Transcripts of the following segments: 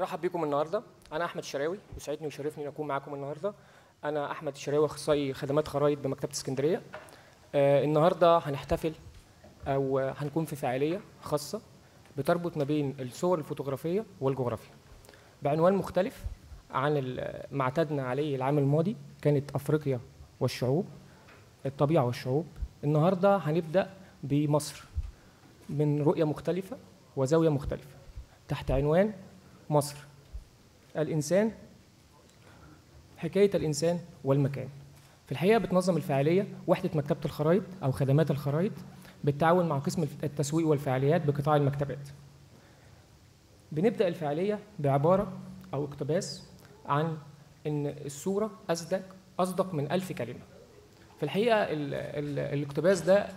برحب بيكم النهارده انا احمد الشراوي وسعدني وشرفني ان اكون معاكم النهارده انا احمد الشراوي اخصائي خدمات خرايط بمكتبه اسكندريه آه النهارده هنحتفل او هنكون في فعاليه خاصه بتربط ما بين الصور الفوتوغرافيه والجغرافيا بعنوان مختلف عن ما اعتدنا عليه العام الماضي كانت افريقيا والشعوب الطبيعه والشعوب النهارده هنبدا بمصر من رؤيه مختلفه وزاويه مختلفه تحت عنوان مصر الإنسان حكاية الإنسان والمكان في الحقيقة بتنظم الفعالية وحدة مكتبة الخرائط أو خدمات الخرائط بالتعاون مع قسم التسويق والفعاليات بقطاع المكتبات بنبدأ الفعالية بعبارة أو اقتباس عن إن الصورة أصدق أصدق من ألف كلمة في الحقيقة الـ الـ الاقتباس ده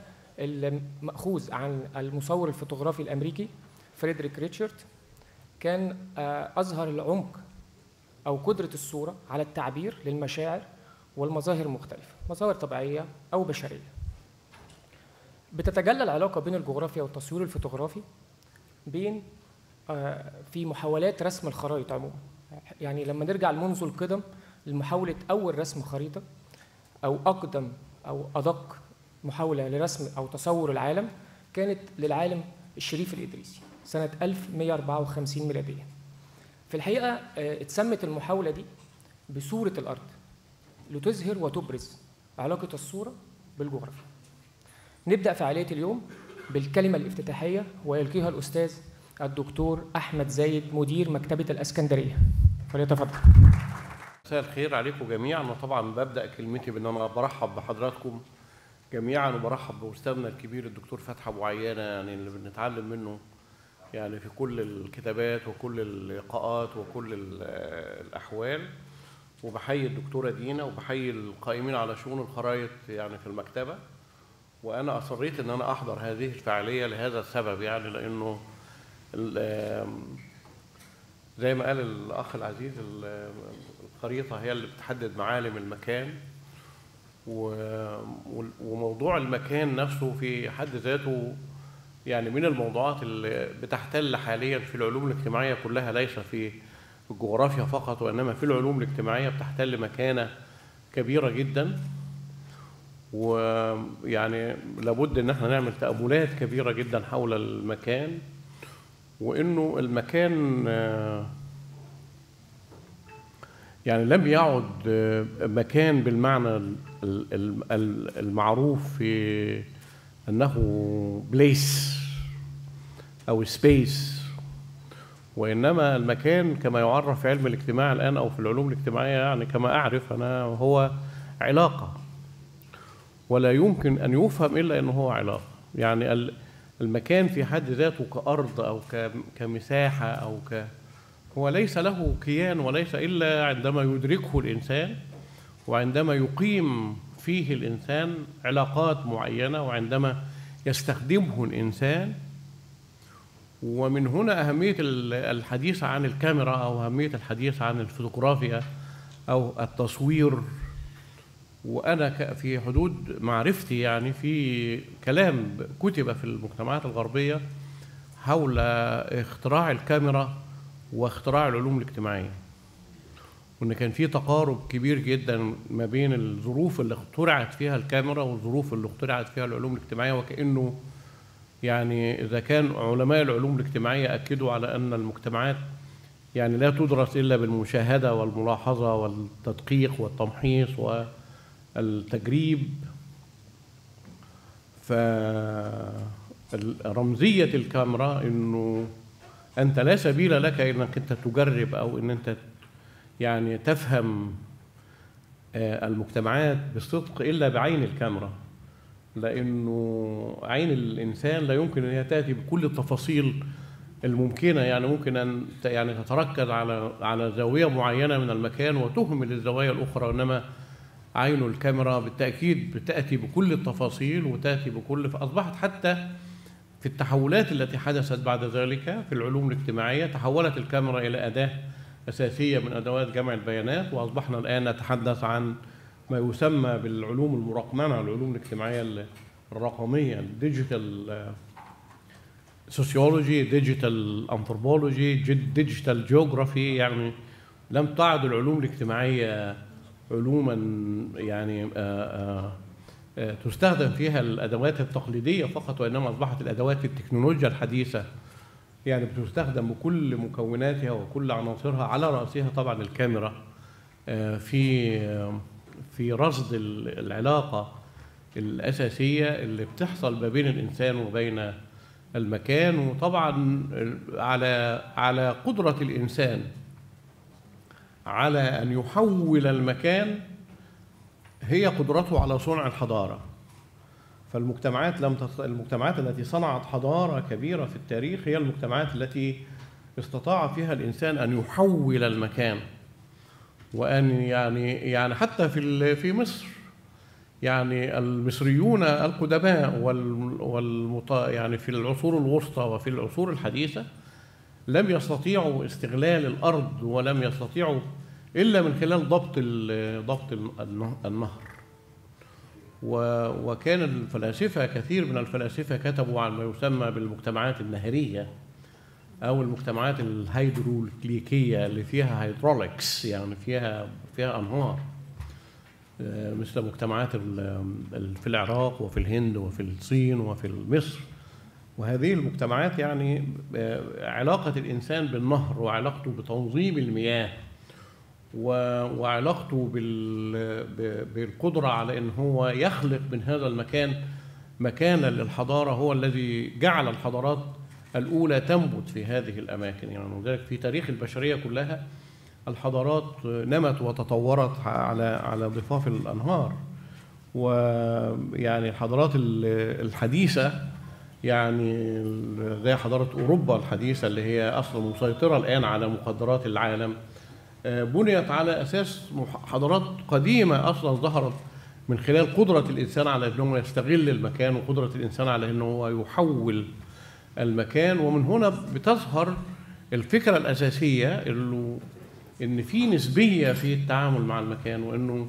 مأخوذ عن المصور الفوتوغرافي الأمريكي فريدريك ريتشارد كان أظهر آه، العمق أو قدرة الصورة على التعبير للمشاعر والمظاهر المختلفة مظاهر طبيعية أو بشرية بتتجلى العلاقة بين الجغرافيا والتصوير الفوتوغرافي بين آه، في محاولات رسم الخرائط عموما يعني لما نرجع لمنذ القدم لمحاولة أول رسم خريطة أو أقدم أو أدق محاولة لرسم أو تصور العالم كانت للعالم الشريف الإدريسي سنة 1154 ميلادية في الحقيقة آه، اتسمت المحاولة دي بصورة الأرض لتظهر وتبرز علاقة الصورة بالجغرافيا نبدأ فعالية اليوم بالكلمة الافتتاحية ويلقيها الأستاذ الدكتور أحمد زايد مدير مكتبة الأسكندرية فليتفضل مساء الخير عليكم جميعا وطبعا ببدأ كلمتي بأن أنا برحب بحضراتكم جميعا وبرحب بأستاذنا الكبير الدكتور فتحي أبو عيانة يعني اللي بنتعلم منه يعني في كل الكتابات وكل اللقاءات وكل الأحوال وبحيي الدكتورة دينا وبحيي القائمين على شؤون الخرايط يعني في المكتبة وأنا أصريت إن أنا أحضر هذه الفعالية لهذا السبب يعني لأنه زي ما قال الأخ العزيز الخريطة هي اللي بتحدد معالم المكان وموضوع المكان نفسه في حد ذاته يعني من الموضوعات اللي بتحتل حاليا في العلوم الاجتماعية كلها ليس في الجغرافيا فقط وإنما في العلوم الاجتماعية بتحتل مكانة كبيرة جدا ويعني لابد إن احنا نعمل تأملات كبيرة جدا حول المكان وإنه المكان يعني لم يعد مكان بالمعنى المعروف في أنه بليس أو سبيس وإنما المكان كما يعرف في علم الاجتماع الآن أو في العلوم الاجتماعية يعني كما أعرف أنا هو علاقة ولا يمكن أن يفهم إلا أنه هو علاقة يعني المكان في حد ذاته كأرض أو كمساحة أو ك هو ليس له كيان وليس إلا عندما يدركه الإنسان وعندما يقيم فيه الإنسان علاقات معينة وعندما يستخدمه الإنسان ومن هنا أهمية الحديث عن الكاميرا أو أهمية الحديث عن الفوتوغرافيا أو التصوير وأنا في حدود معرفتي يعني في كلام كتب في المجتمعات الغربية حول اختراع الكاميرا واختراع العلوم الاجتماعية وإن كان في تقارب كبير جدا ما بين الظروف اللي اخترعت فيها الكاميرا والظروف اللي اخترعت فيها العلوم الاجتماعية وكأنه يعني إذا كان علماء العلوم الاجتماعية أكدوا على أن المجتمعات يعني لا تدرس إلا بالمشاهدة والملاحظة والتدقيق والتمحيص والتجريب فرمزية الكاميرا إنه أنت لا سبيل لك إنك أنت تجرب أو إن أنت يعني تفهم آه، المجتمعات بصدق إلا بعين الكاميرا لانه عين الانسان لا يمكن ان هي تاتي بكل التفاصيل الممكنه يعني ممكن ان يعني تتركز على على زاويه معينه من المكان وتهمل الزوايا الاخرى انما عين الكاميرا بالتاكيد بتاتي بكل التفاصيل وتاتي بكل فاصبحت حتى في التحولات التي حدثت بعد ذلك في العلوم الاجتماعيه تحولت الكاميرا الى اداه اساسيه من ادوات جمع البيانات واصبحنا الان نتحدث عن ما يسمى بالعلوم المرقمنه العلوم الاجتماعيه الرقميه الديجيتال سوسيولوجي ديجيتال انثروبولوجي ديجيتال جيوغرافي يعني لم تعد العلوم الاجتماعيه علوما يعني آه، آه، آه، تستخدم فيها الادوات التقليديه فقط وانما اصبحت الادوات التكنولوجيا الحديثه يعني بتستخدم بكل مكوناتها وكل عناصرها على راسها طبعا الكاميرا في في رصد العلاقه الاساسيه اللي بتحصل ما بين الانسان وبين المكان وطبعا على على قدره الانسان على ان يحول المكان هي قدرته على صنع الحضاره فالمجتمعات لم تص... المجتمعات التي صنعت حضاره كبيره في التاريخ هي المجتمعات التي استطاع فيها الانسان ان يحول المكان وان يعني يعني حتى في في مصر يعني المصريون القدماء والمط يعني في العصور الوسطى وفي العصور الحديثه لم يستطيعوا استغلال الارض ولم يستطيعوا الا من خلال ضبط ضبط النهر وكان الفلاسفه كثير من الفلاسفه كتبوا عن ما يسمى بالمجتمعات النهريه او المجتمعات الهيدروليكيه اللي فيها هيدروليكس يعني فيها فيها انهار آه، مثل مجتمعات في العراق وفي الهند وفي الصين وفي مصر وهذه المجتمعات يعني آه، علاقة الإنسان بالنهر وعلاقته بتنظيم المياه وعلاقته بالقدرة على أن هو يخلق من هذا المكان مكانا للحضارة هو الذي جعل الحضارات الأولى تنبت في هذه الأماكن يعني ولذلك في تاريخ البشرية كلها الحضارات نمت وتطورت على على ضفاف الأنهار ويعني الحضارات الحديثة يعني زي حضارة أوروبا الحديثة اللي هي أصلا مسيطرة الآن على مقدرات العالم آه، بنيت على أساس حضارات قديمة أصلا ظهرت من خلال قدرة الإنسان على أنه يستغل المكان وقدرة الإنسان على أنه يحول المكان ومن هنا بتظهر الفكره الاساسيه اللي ان في نسبيه في التعامل مع المكان وانه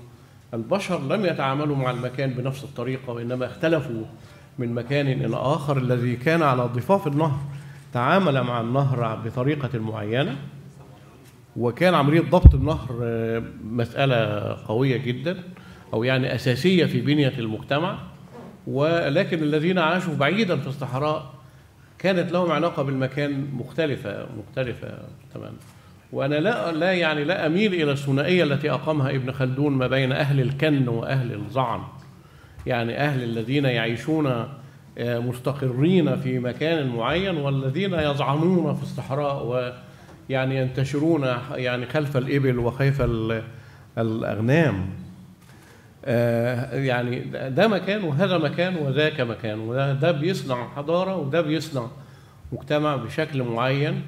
البشر لم يتعاملوا مع المكان بنفس الطريقه وانما اختلفوا من مكان الى اخر الذي كان على ضفاف النهر تعامل مع النهر بطريقه معينه وكان عمليه ضبط النهر آه، مساله قويه جدا او يعني اساسيه في بنيه المجتمع ولكن الذين عاشوا بعيدا في الصحراء كانت لهم علاقه بالمكان مختلفه مختلفه تماما وانا لا لا يعني لا اميل الى الثنائيه التي اقامها ابن خلدون ما بين اهل الكن واهل الظعن يعني اهل الذين يعيشون آه، مستقرين في مكان معين والذين يزعمون في الصحراء ويعني ينتشرون يعني خلف الابل وخلف الاغنام آه، يعني ده مكان وهذا مكان وذاك مكان وده ده بيصنع حضارة وده بيصنع مجتمع بشكل معين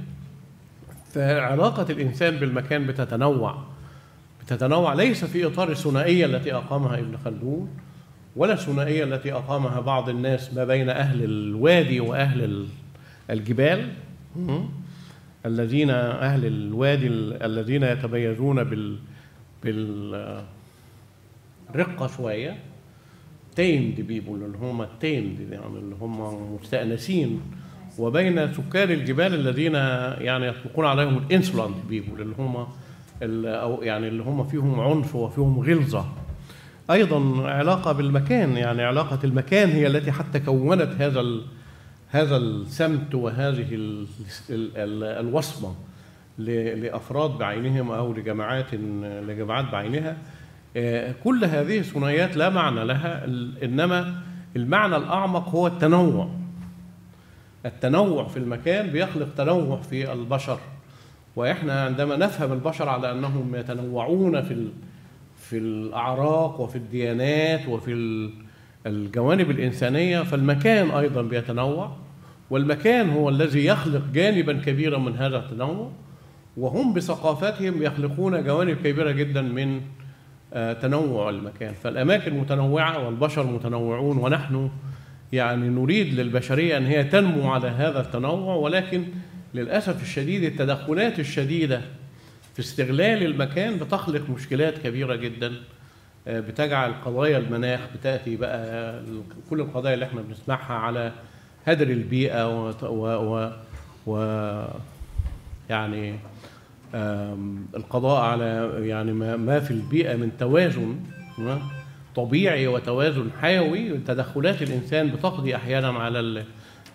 فعلاقة الإنسان بالمكان بتتنوع بتتنوع ليس في إطار الثنائية التي أقامها ابن خلدون ولا الثنائية التي أقامها بعض الناس ما بين أهل الوادي وأهل الجبال الذين أهل الوادي الذين يتميزون بال بال رقه شويه تيمد بيبول اللي هم تيمد يعني اللي هم مستانسين وبين سكان الجبال الذين يعني يطلقون عليهم الانسولانت بيبول اللي هم او يعني اللي هم فيهم عنف وفيهم غلظه ايضا علاقه بالمكان يعني علاقه المكان هي التي حتى كونت هذا ال هذا السمت وهذه ال ال ال الوصمه لافراد بعينهم او لجماعات لجماعات بعينها آه، كل هذه الثنائيات لا معنى لها انما المعنى الاعمق هو التنوع التنوع في المكان بيخلق تنوع في البشر واحنا عندما نفهم البشر على انهم يتنوعون في في الاعراق وفي الديانات وفي الجوانب الانسانيه فالمكان ايضا بيتنوع والمكان هو الذي يخلق جانبا كبيرا من هذا التنوع وهم بثقافتهم يخلقون جوانب كبيره جدا من آه، تنوع المكان فالأماكن متنوعة والبشر متنوعون ونحن يعني نريد للبشرية أن هي تنمو على هذا التنوع ولكن للأسف الشديد التدخلات الشديدة في استغلال المكان بتخلق مشكلات كبيرة جدا آه، بتجعل قضايا المناخ بتأتي بقى كل القضايا اللي احنا بنسمعها على هدر البيئة و, و... و... و... يعني القضاء على يعني ما في البيئة من توازن طبيعي وتوازن حيوي تدخلات الإنسان بتقضي أحيانا على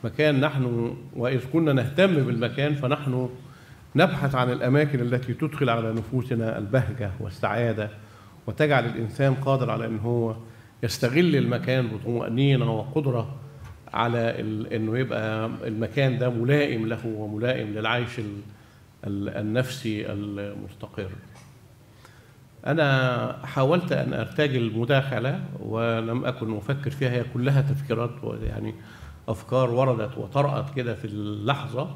المكان نحن وإذ كنا نهتم بالمكان فنحن نبحث عن الأماكن التي تدخل على نفوسنا البهجة والسعادة وتجعل الإنسان قادر على أن هو يستغل المكان بطمأنينة وقدرة على أنه يبقى المكان ده ملائم له وملائم للعيش النفسي المستقر أنا حاولت أن أرتجل المداخلة ولم أكن أفكر فيها هي كلها تفكيرات يعني أفكار وردت وطرأت كده في اللحظة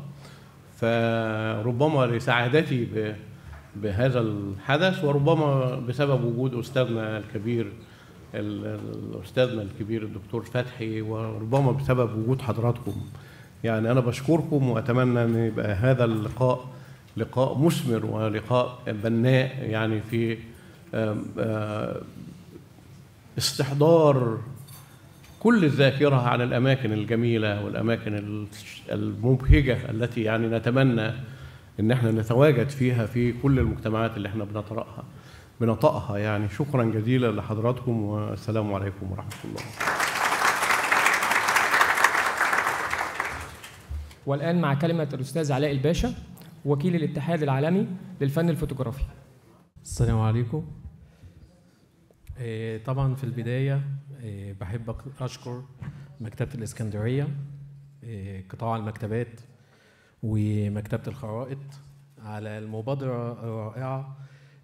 فربما لسعادتي بهذا الحدث وربما بسبب وجود أستاذنا الكبير الأستاذنا الكبير الدكتور فتحي وربما بسبب وجود حضراتكم يعني أنا بشكركم وأتمنى أن يبقى هذا اللقاء لقاء مثمر ولقاء بناء يعني في استحضار كل الذاكرة على الأماكن الجميلة والأماكن المبهجة التي يعني نتمنى إن احنا نتواجد فيها في كل المجتمعات اللي احنا بنطرقها بنطقها يعني شكرا جزيلا لحضراتكم والسلام عليكم ورحمة الله والآن مع كلمة الأستاذ علاء الباشا وكيل الاتحاد العالمي للفن الفوتوغرافي السلام عليكم إيه، طبعا في البداية إيه، بحب أشكر مكتبة الإسكندرية إيه، قطاع المكتبات ومكتبة الخرائط على المبادرة الرائعة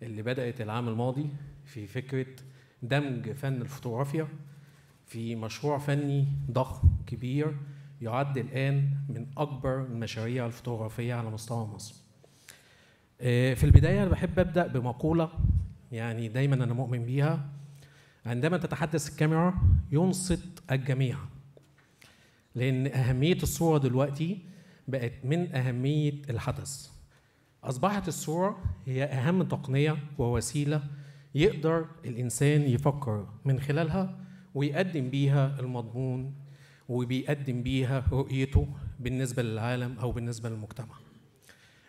اللي بدأت العام الماضي في فكرة دمج فن الفوتوغرافيا في مشروع فني ضخم كبير يعد الآن من أكبر المشاريع الفوتوغرافية على مستوى مصر. آه، في البداية أنا بحب أبدأ بمقولة يعني دايما أنا مؤمن بيها عندما تتحدث الكاميرا ينصت الجميع لأن أهمية الصورة دلوقتي بقت من أهمية الحدث أصبحت الصورة هي أهم تقنية ووسيلة يقدر الإنسان يفكر من خلالها ويقدم بيها المضمون وبيقدم بيها رؤيته بالنسبة للعالم أو بالنسبة للمجتمع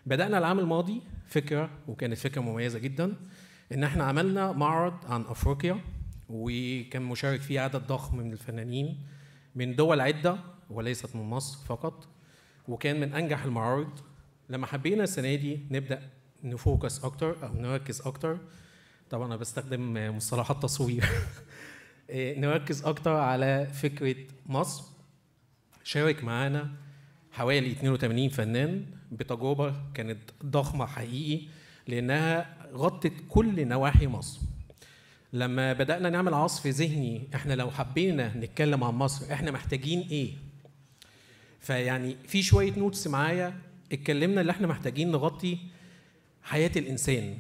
بدأنا العام الماضي فكرة وكانت فكرة مميزة جدا إن احنا عملنا معرض عن أفريقيا وكان مشارك فيه عدد ضخم من الفنانين من دول عدة وليست من مصر فقط وكان من أنجح المعارض لما حبينا السنة دي نبدأ نفوكس أكتر أو نركز أكتر طبعا أنا بستخدم مصطلحات تصوير إيه، نركز اكتر على فكره مصر شارك معانا حوالي 82 فنان بتجربه كانت ضخمه حقيقي لانها غطت كل نواحي مصر لما بدانا نعمل عصف ذهني احنا لو حبينا نتكلم عن مصر احنا محتاجين ايه فيعني في شويه نوتس معايا اتكلمنا اللي احنا محتاجين نغطي حياه الانسان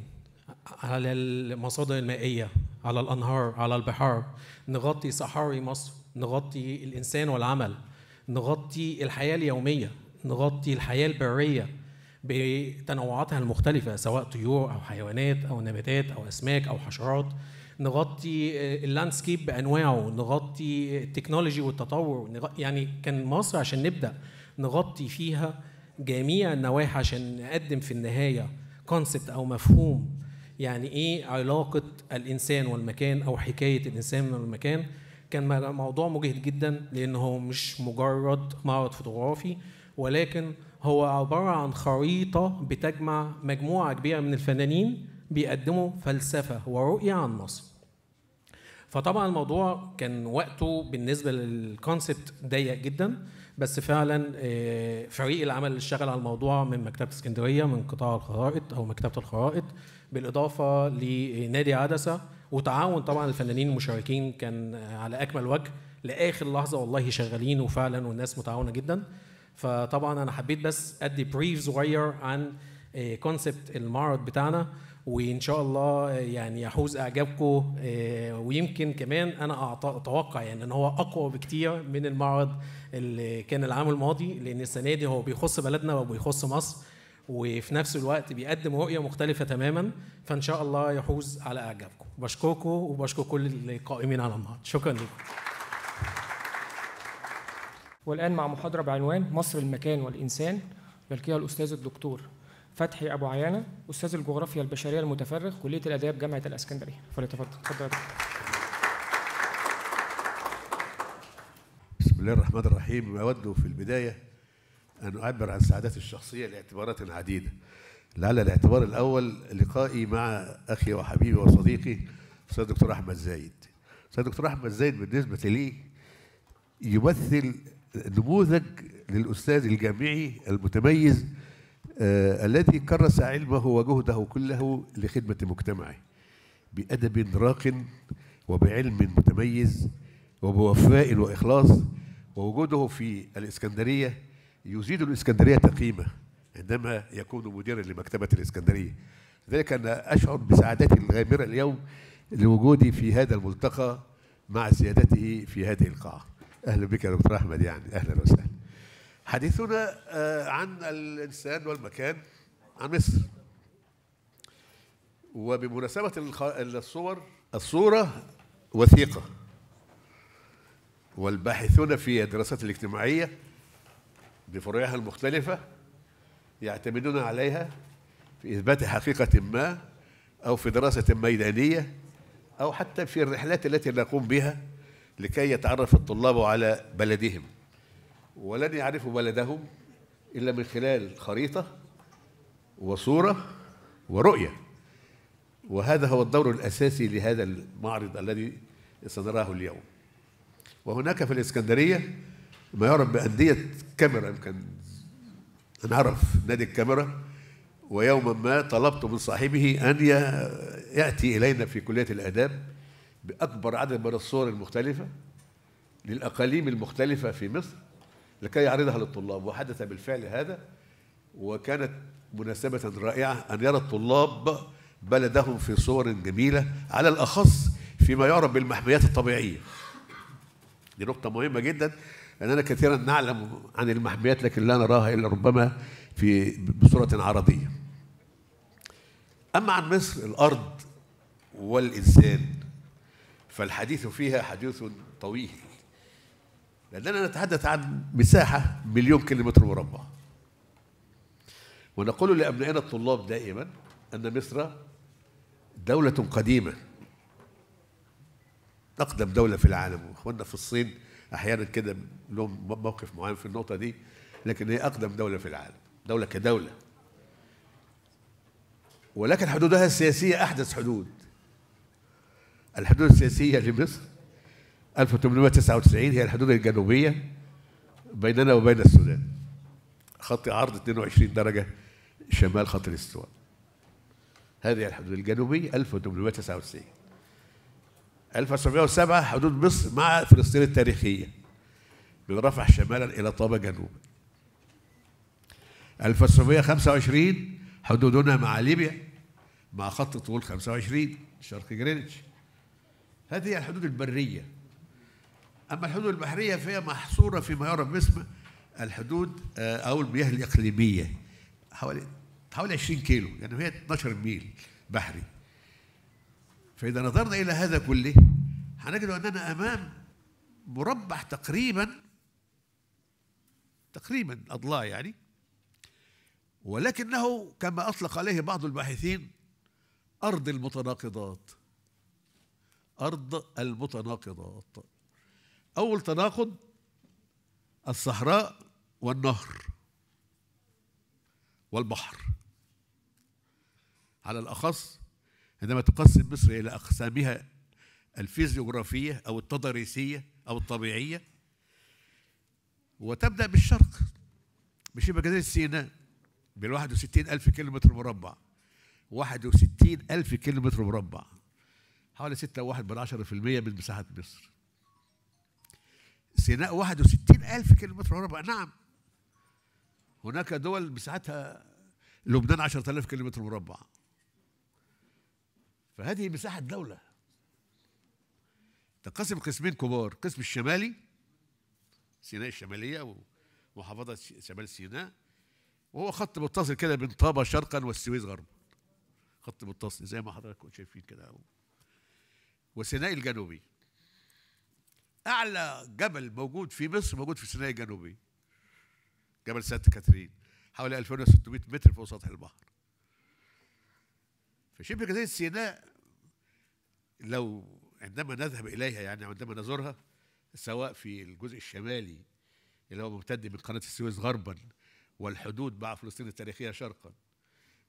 على المصادر المائيه على الأنهار على البحار نغطي صحاري مصر نغطي الإنسان والعمل نغطي الحياة اليومية نغطي الحياة البرية بتنوعاتها المختلفة سواء طيور أو حيوانات أو نباتات أو أسماك أو حشرات نغطي آه، اللاندسكيب بأنواعه نغطي التكنولوجي والتطور يعني كان مصر عشان نبدأ نغطي فيها جميع النواحي عشان نقدم في النهاية كونسبت أو مفهوم يعني ايه علاقه الانسان والمكان او حكايه الانسان والمكان كان موضوع مجهد جدا لان هو مش مجرد معرض فوتوغرافي ولكن هو عباره عن خريطه بتجمع مجموعه كبيره من الفنانين بيقدموا فلسفه ورؤيه عن مصر فطبعا الموضوع كان وقته بالنسبه للكونسبت ضيق جدا بس فعلا آه، فريق العمل اللي اشتغل على الموضوع من مكتبه اسكندريه من قطاع الخرائط او مكتبه الخرائط بالاضافه لنادي عدسه وتعاون طبعا الفنانين المشاركين كان على اكمل وجه لاخر لحظه والله شغالين وفعلا والناس متعاونه جدا فطبعا انا حبيت بس ادي بريف صغير عن كونسبت آه، المعرض بتاعنا وان شاء الله آه، يعني يحوز اعجابكم آه، ويمكن كمان انا اتوقع يعني ان هو اقوى بكتير من المعرض اللي كان العام الماضي لان السنه دي هو بيخص بلدنا وبيخص مصر وفي نفس الوقت بيقدم رؤيه مختلفه تماما فان شاء الله يحوز على اعجابكم بشكركم وبشكر كل القائمين على النهارده شكرا لكم والان مع محاضره بعنوان مصر المكان والانسان يلقيها الاستاذ الدكتور فتحي ابو عيانه استاذ الجغرافيا البشريه المتفرغ كليه الاداب جامعه الاسكندريه فليتفضل تفضل بسم الله الرحمن الرحيم اود في البدايه أن أعبر عن سعادتي الشخصية لاعتبارات عديدة لعل الاعتبار الأول لقائي مع أخي وحبيبي وصديقي الأستاذ الدكتور أحمد زايد الأستاذ الدكتور أحمد زايد بالنسبة لي يمثل نموذج للأستاذ الجامعي المتميز آه الذي كرس علمه وجهده كله لخدمة مجتمعه بأدب راق وبعلم متميز وبوفاء وإخلاص ووجوده في الإسكندرية يزيد الإسكندرية قيمة عندما يكون مديرا لمكتبة الإسكندرية لذلك أنا أشعر بسعادتي الغامرة اليوم لوجودي في هذا الملتقى مع سيادته في هذه القاعة أهلا بك يا دكتور أحمد يعني أهلا وسهلا حديثنا آه، عن الإنسان والمكان عن مصر وبمناسبة الصور الصورة وثيقة والباحثون في الدراسات الاجتماعية بفروعها المختلفة يعتمدون عليها في إثبات حقيقة ما أو في دراسة ميدانية أو حتى في الرحلات التي نقوم بها لكي يتعرف الطلاب على بلدهم ولن يعرفوا بلدهم إلا من خلال خريطة وصورة ورؤية وهذا هو الدور الأساسي لهذا المعرض الذي سنراه اليوم وهناك في الإسكندرية ما يعرف بأندية كاميرا يمكن انعرف نادي الكاميرا ويوما ما طلبت من صاحبه أن يأتي إلينا في كلية الآداب بأكبر عدد من الصور المختلفة للأقاليم المختلفة في مصر لكي يعرضها للطلاب وحدث بالفعل هذا وكانت مناسبة رائعة أن يرى الطلاب بلدهم في صور جميلة على الأخص فيما يعرف بالمحميات الطبيعية دي نقطة مهمة جدا لأننا كثيرا نعلم عن المحميات لكن لا نراها إلا ربما في بصورة عرضية أما عن مصر الأرض والإنسان فالحديث فيها حديث طويل لأننا نتحدث عن مساحة مليون كيلومتر مربع ونقول لأبنائنا الطلاب دائما أن مصر دولة قديمة أقدم دولة في العالم وإخواننا في الصين احيانا كده لهم موقف معين في النقطه دي لكن هي اقدم دوله في العالم دوله كدوله ولكن حدودها السياسيه احدث حدود الحدود السياسيه لمصر 1899 هي الحدود الجنوبيه بيننا وبين السودان خط عرض 22 درجه شمال خط الاستواء هذه الحدود الجنوبيه 1899 1907 حدود مصر مع فلسطين التاريخية من رفح شمالا إلى طابة جنوبا 1925 حدودنا مع ليبيا مع خط طول 25 شرق جرينتش هذه هي الحدود البرية أما الحدود البحرية فهي محصورة فيما يعرف باسم الحدود آه، أو المياه الإقليمية حوالي حوالي 20 كيلو يعني هي 12 ميل بحري فإذا نظرنا إلى هذا كله هنجد أننا أمام مربع تقريبا تقريبا أضلاع يعني ولكنه كما أطلق عليه بعض الباحثين أرض المتناقضات أرض المتناقضات أول تناقض الصحراء والنهر والبحر على الأخص عندما تقسم مصر إلى أقسامها الفيزيوغرافية أو التضاريسية أو الطبيعية وتبدأ بالشرق بشبه جزيرة سيناء بال 61 ألف كيلومتر مربع 61 ألف كيلومتر مربع حوالي 6.1 من 10% من مساحة مصر سيناء 61 ألف كيلومتر مربع نعم هناك دول مساحتها لبنان 10000 كيلومتر مربع فهذه مساحة دولة تنقسم قسمين كبار قسم الشمالي سيناء الشمالية ومحافظة شمال سيناء وهو خط متصل كده بين طابة شرقا والسويس غربا خط متصل زي ما حضراتكم شايفين كده وسيناء الجنوبي اعلى جبل موجود في مصر موجود في سيناء الجنوبي جبل سانت كاترين حوالي 2600 متر فوق سطح البحر فشبه جزيرة سيناء لو عندما نذهب إليها يعني عندما نزورها سواء في الجزء الشمالي اللي هو ممتد من قناة السويس غربا والحدود مع فلسطين التاريخية شرقا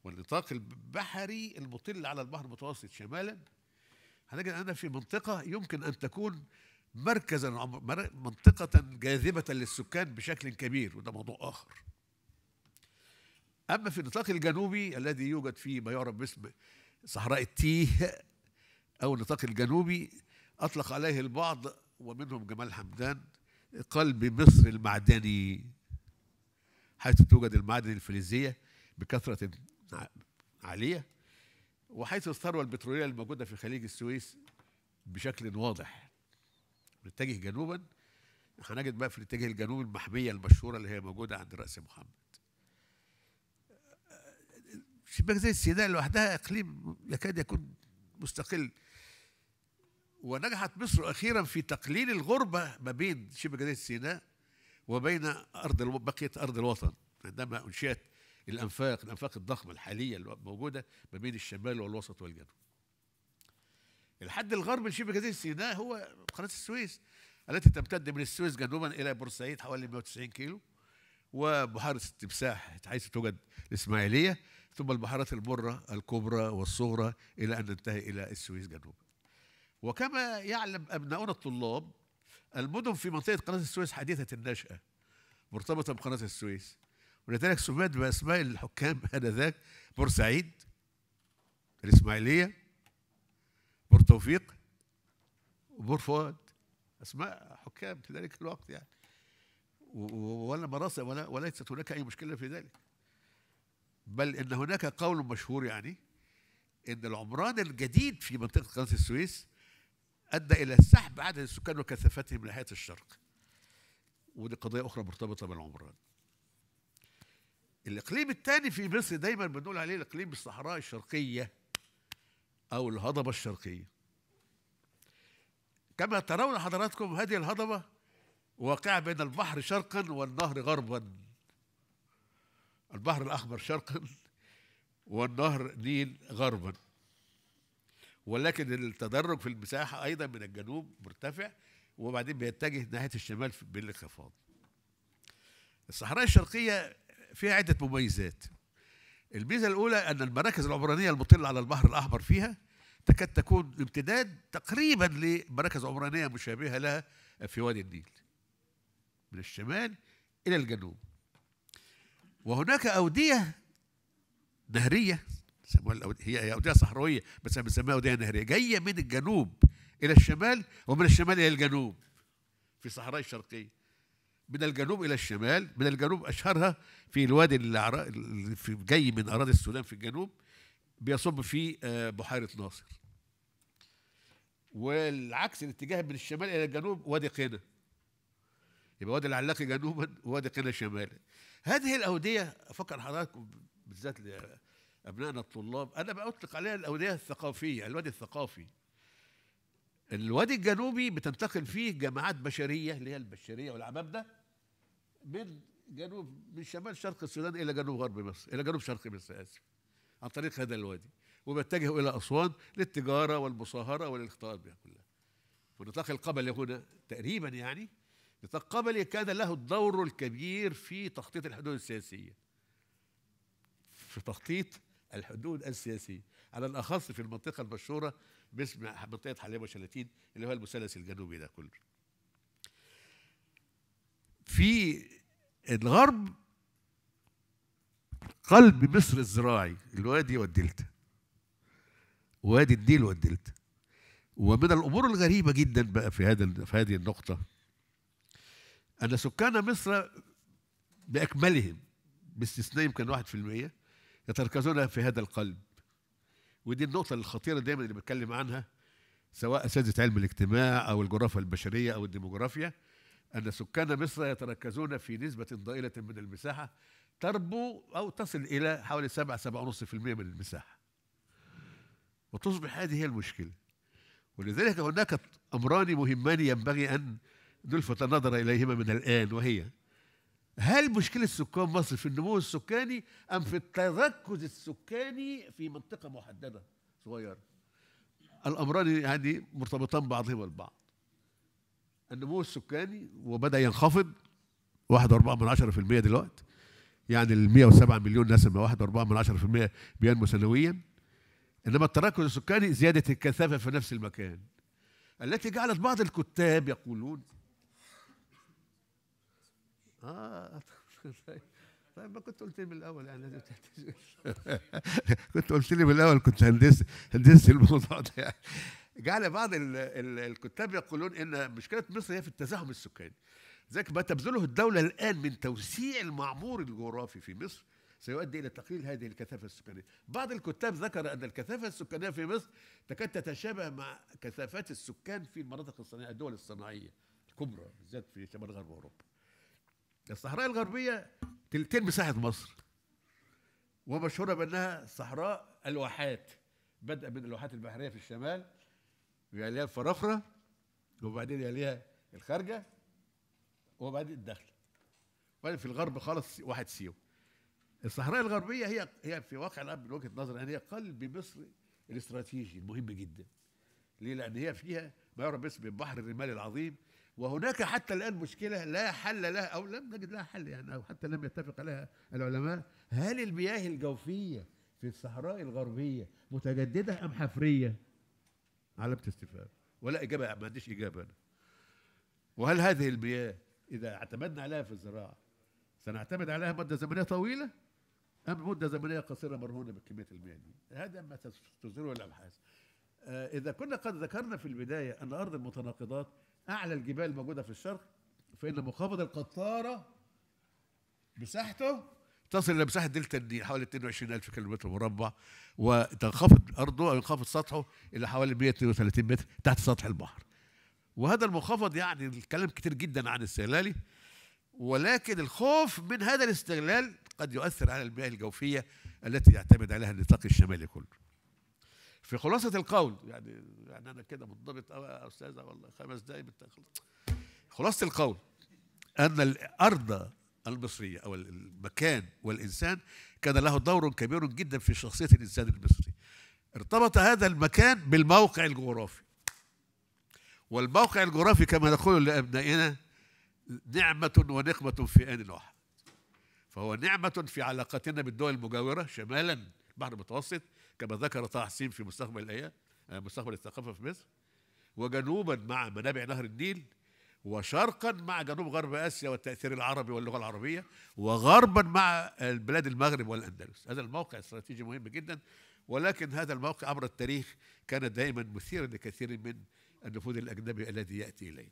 والنطاق البحري المطل على البحر المتوسط شمالا هنجد أننا في منطقة يمكن أن تكون مركزا منطقة جاذبة للسكان بشكل كبير وده موضوع آخر أما في النطاق الجنوبي الذي يوجد فيه ما يعرف باسم صحراء التيه أو النطاق الجنوبي أطلق عليه البعض ومنهم جمال حمدان قلب مصر المعدني حيث توجد المعادن الفلزية بكثرة عالية وحيث الثروة البترولية الموجودة في خليج السويس بشكل واضح نتجه جنوبا هنجد بقى في الاتجاه الجنوبي المحمية المشهورة اللي هي موجودة عند رأس محمد شباك زي سيناء لوحدها اقليم يكاد يكون مستقل ونجحت مصر اخيرا في تقليل الغربه ما بين شبه جزيره سيناء وبين ارض بقيه ارض الوطن عندما انشئت الانفاق الانفاق الضخمه الحاليه الموجوده ما بين الشمال والوسط والجنوب. الحد الغربي لشبه جزيره سيناء هو قناه السويس التي تمتد من السويس جنوبا الى بورسعيد حوالي 190 كيلو وبحيره التمساح حيث توجد الاسماعيليه ثم البحارات البرة الكبرى والصغرى إلى أن ننتهي إلى السويس جنوبا وكما يعلم أبناؤنا الطلاب المدن في منطقة قناة السويس حديثة النشأة مرتبطة بقناة السويس ولذلك سميت بأسماء الحكام آنذاك بورسعيد الإسماعيلية بورتوفيق وبور فؤاد أسماء حكام في ذلك الوقت يعني ولا مراسم ولا وليست هناك أي مشكلة في ذلك بل ان هناك قول مشهور يعني ان العمران الجديد في منطقه قناه السويس ادى الى سحب عدد السكان وكثافتهم من ناحيه الشرق ودي قضيه اخرى مرتبطه بالعمران الاقليم الثاني في مصر دايما بنقول عليه الاقليم الصحراء الشرقيه او الهضبه الشرقيه كما ترون حضراتكم هذه الهضبه واقعه بين البحر شرقا والنهر غربا البحر الأحمر شرقا والنهر نيل غربا ولكن التدرج في المساحة أيضا من الجنوب مرتفع وبعدين بيتجه ناحية الشمال بالانخفاض الصحراء الشرقية فيها عدة مميزات الميزة الأولى أن المراكز العمرانية المطلة على البحر الأحمر فيها تكاد تكون امتداد تقريبا لمراكز عمرانية مشابهة لها في وادي النيل من الشمال إلى الجنوب وهناك أودية نهرية هي أودية صحراوية بس بنسميها أودية نهرية جاية من الجنوب إلى الشمال ومن الشمال إلى الجنوب في الصحراء الشرقية من الجنوب الى الشمال من الجنوب اشهرها في الوادي اللي جاي من اراضي السودان في الجنوب بيصب في آه، بحيره ناصر والعكس الاتجاه من الشمال الى الجنوب وادي قنا يبقى وادي العلاقي جنوبا ووادي قنا شمالا هذه الاوديه افكر حضراتكم بالذات ابنائنا الطلاب انا بأطلق عليها الاوديه الثقافيه الوادي الثقافي الوادي الجنوبي بتنتقل فيه جماعات بشريه اللي هي البشريه والعبابده من جنوب من شمال شرق السودان الى جنوب غرب مصر الى جنوب شرق مصر اسف عن طريق هذا الوادي وبيتجهوا الى اسوان للتجاره والمصاهره والاختلاط بها كلها في القبل القبلي هنا تقريبا يعني للقبلي كان له الدور الكبير في تخطيط الحدود السياسية في تخطيط الحدود السياسية على الأخص في المنطقة المشهورة باسم منطقة حليب وشلاتين اللي هو المثلث الجنوبي ده كله في الغرب قلب مصر الزراعي الوادي والدلتا وادي النيل والدلتا ومن الامور الغريبه جدا بقى في هذا في هذه النقطه أن سكان مصر بأكملهم باستثناء يمكن واحد في المية يتركزون في هذا القلب ودي النقطة الخطيرة دايما اللي بتكلم عنها سواء أساتذة علم الاجتماع أو الجغرافيا البشرية أو الديموغرافيا أن سكان مصر يتركزون في نسبة ضئيلة من المساحة تربو أو تصل إلى حوالي 7 7.5% من المساحة وتصبح هذه هي المشكلة ولذلك هناك أمران مهمان ينبغي أن نلفت النظر إليهما من الآن وهي هل مشكلة سكان مصر في النمو السكاني أم في التركز السكاني في منطقة محددة صغيرة؟ الأمران يعني مرتبطان بعضهما البعض. النمو السكاني وبدأ ينخفض 1.4% دلوقتي يعني ال 107 مليون نسمة 1.4% بينمو سنويا إنما التركز السكاني زيادة الكثافة في نفس المكان التي جعلت بعض الكتاب يقولون اه طيب ما كنت قلت لي من الاول يعني كنت قلت لي من الاول كنت هندس هندس الموضوع ده يعني جعل بعض الكتاب يقولون ان مشكله مصر هي في التزاحم السكاني ذلك ما تبذله الدوله الان من توسيع المعمور الجغرافي في مصر سيؤدي الى تقليل هذه الكثافه السكانيه. بعض الكتاب ذكر ان الكثافه السكانيه في مصر تكاد تتشابه مع كثافات السكان في المناطق الصناعيه الدول الصناعيه الكبرى بالذات في شمال غرب اوروبا. الصحراء الغربية تلتين مساحة مصر ومشهورة بأنها صحراء الواحات بدءا من الواحات البحرية في الشمال يليها الفرافرة وبعدين يليها الخارجة وبعدين الدخل وبعدين في الغرب خالص واحد سيو الصحراء الغربية هي هي في واقع الأرض من وجهة نظري هي قلب مصر الاستراتيجي المهم جدا ليه؟ لأن هي فيها ما يعرف باسم البحر الرمالي العظيم وهناك حتى الآن مشكلة لا حل لها أو لم نجد لها حل يعني أو حتى لم يتفق عليها العلماء هل المياه الجوفية في الصحراء الغربية متجددة أم حفرية؟ علامة استفهام ولا إجابة ما عنديش إجابة أنا وهل هذه المياه إذا اعتمدنا عليها في الزراعة سنعتمد عليها مدة زمنية طويلة أم مدة زمنية قصيرة مرهونة بكمية المياه دي؟ هذا ما تظهره الأبحاث آه، إذا كنا قد ذكرنا في البداية أن أرض المتناقضات اعلى الجبال الموجوده في الشرق فان منخفض القطاره مساحته تصل الى مساحه دلتا النيل حوالي 22000 كيلومتر مربع وتنخفض ارضه او ينخفض سطحه الى حوالي 132 متر تحت سطح البحر. وهذا المنخفض يعني الكلام كتير جدا عن استغلاله ولكن الخوف من هذا الاستغلال قد يؤثر على المياه الجوفيه التي يعتمد عليها النطاق الشمالي كله. في خلاصه القول يعني يعني انا كده منضبط قوي يا استاذه والله خمس دقايق بتخلص خلاصه القول ان الارض المصريه او المكان والانسان كان له دور كبير جدا في شخصيه الانسان المصري ارتبط هذا المكان بالموقع الجغرافي والموقع الجغرافي كما نقول لابنائنا نعمه ونقمه في ان واحد فهو نعمه في علاقتنا بالدول المجاوره شمالا البحر المتوسط كما ذكر طه حسين في مستقبل الايام آه، مستقبل الثقافة في مصر وجنوبا مع منابع نهر النيل وشرقا مع جنوب غرب اسيا والتاثير العربي واللغه العربيه وغربا مع بلاد المغرب والاندلس هذا الموقع استراتيجي مهم جدا ولكن هذا الموقع عبر التاريخ كان دائما مثيرا لكثير من النفوذ الاجنبي الذي ياتي الينا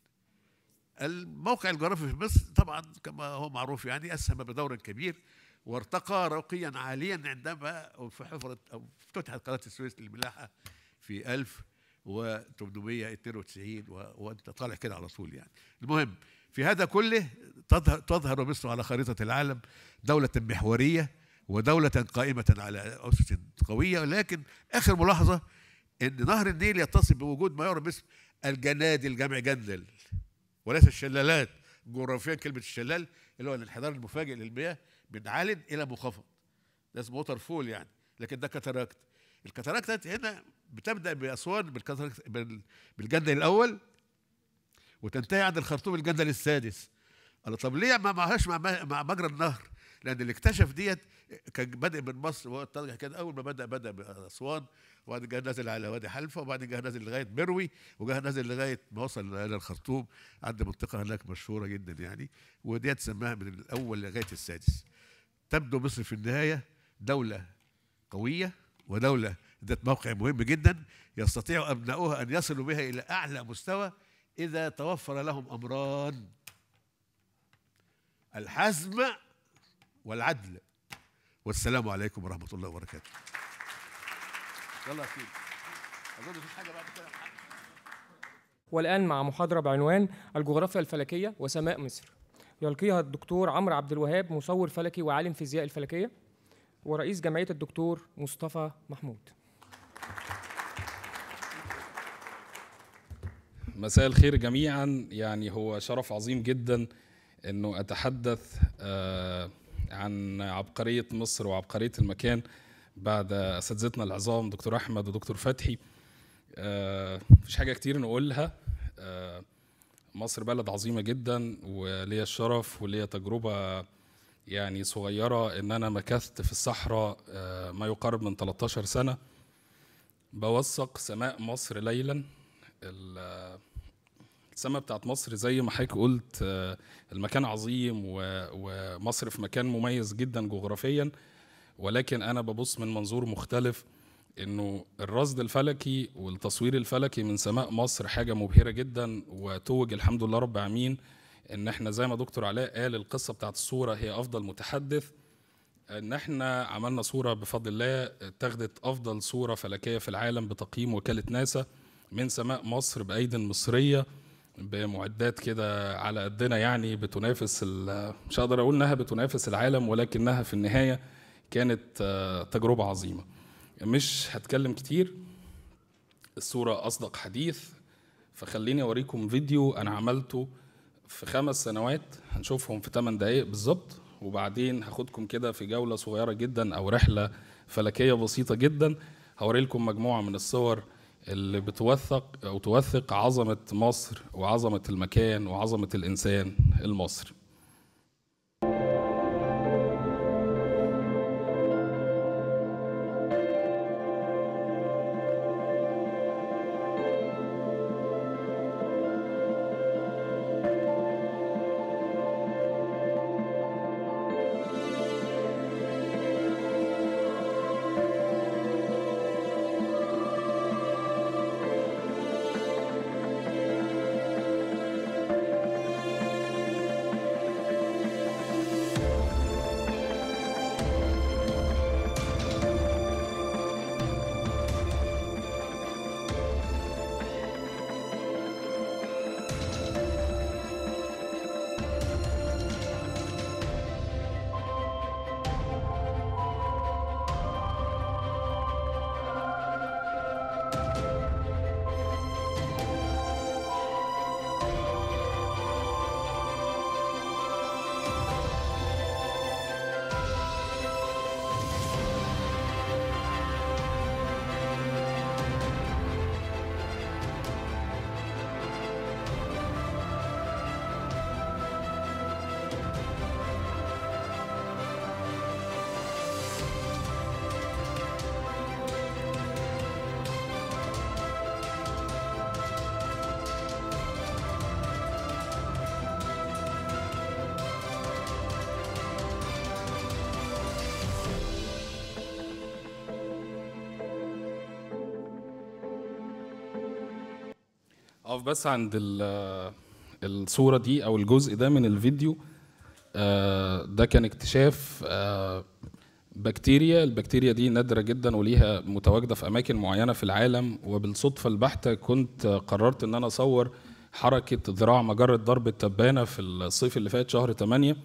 الموقع الجغرافي في مصر طبعا كما هو معروف يعني اسهم بدور كبير وارتقى رقيا عاليا عندما في حفرة أو افتتحت قناة السويس للملاحة في 1892 وأنت طالع كده على طول يعني المهم في هذا كله تظهر, تظهر مصر على خريطة العالم دولة محورية ودولة قائمة على أسس قوية لكن آخر ملاحظة أن نهر النيل يتصل بوجود ما يعرف باسم الجنادل جمع جندل وليس الشلالات جغرافيا كلمة الشلال اللي هو الانحدار المفاجئ للمياه بيتعالج الى منخفض ده اسمه ووتر فول يعني لكن ده كاتاراكت الكاتاراكت هنا بتبدا باسوان بالكاتاراكت بالجدل الاول وتنتهي عند الخرطوم الجدل السادس قال طب ليه ما معهاش مع مجرى النهر لان اللي اكتشف ديت كان بادئ من مصر وهو كان كده اول ما بدا بدا باسوان وبعدين جه نازل على وادي حلفة وبعدين جه نازل لغايه مروي وجه نازل لغايه ما وصل الى الخرطوم عند منطقه هناك مشهوره جدا يعني وديت سماها من الاول لغايه السادس تبدو مصر في النهاية دولة قوية ودولة ذات موقع مهم جدا يستطيع أبناؤها أن يصلوا بها إلى أعلى مستوى إذا توفر لهم أمران الحزم والعدل والسلام عليكم ورحمة الله وبركاته يلا والآن مع محاضرة بعنوان الجغرافيا الفلكية وسماء مصر يلقيها الدكتور عمرو عبد الوهاب مصور فلكي وعالم فيزياء الفلكيه ورئيس جمعيه الدكتور مصطفى محمود مساء الخير جميعا يعني هو شرف عظيم جدا انه اتحدث آه، عن عبقريه مصر وعبقريه المكان بعد اساتذتنا العظام دكتور احمد ودكتور فتحي آه، مفيش حاجه كتير نقولها آه، مصر بلد عظيمة جدا وليا الشرف وليا تجربة يعني صغيرة إن أنا مكثت في الصحراء آه، ما يقارب من 13 سنة بوثق سماء مصر ليلا السماء بتاعت مصر زي ما حضرتك قلت آه، المكان عظيم ومصر في مكان مميز جدا جغرافيا ولكن أنا ببص من منظور مختلف انه الرصد الفلكي والتصوير الفلكي من سماء مصر حاجه مبهره جدا وتوج الحمد لله رب العالمين ان احنا زي ما دكتور علاء قال القصه بتاعت الصوره هي افضل متحدث ان احنا عملنا صوره بفضل الله اتخذت افضل صوره فلكيه في العالم بتقييم وكاله ناسا من سماء مصر بايد مصريه بمعدات كده على قدنا يعني بتنافس مش هقدر اقول انها بتنافس العالم ولكنها في النهايه كانت آه، تجربه عظيمه مش هتكلم كتير الصورة أصدق حديث فخليني أوريكم فيديو أنا عملته في خمس سنوات هنشوفهم في 8 دقايق بالظبط وبعدين هاخدكم كده في جولة صغيرة جدا أو رحلة فلكية بسيطة جدا هوري لكم مجموعة من الصور اللي بتوثق أو توثق عظمة مصر وعظمة المكان وعظمة الإنسان المصري اقف بس عند الصوره دي او الجزء ده من الفيديو آه، ده كان اكتشاف آه، بكتيريا البكتيريا دي نادرة جدا وليها متواجدة في أماكن معينة في العالم وبالصدفة البحتة كنت قررت أن أنا أصور حركة ذراع مجرة ضرب التبانة في الصيف اللي فات شهر 8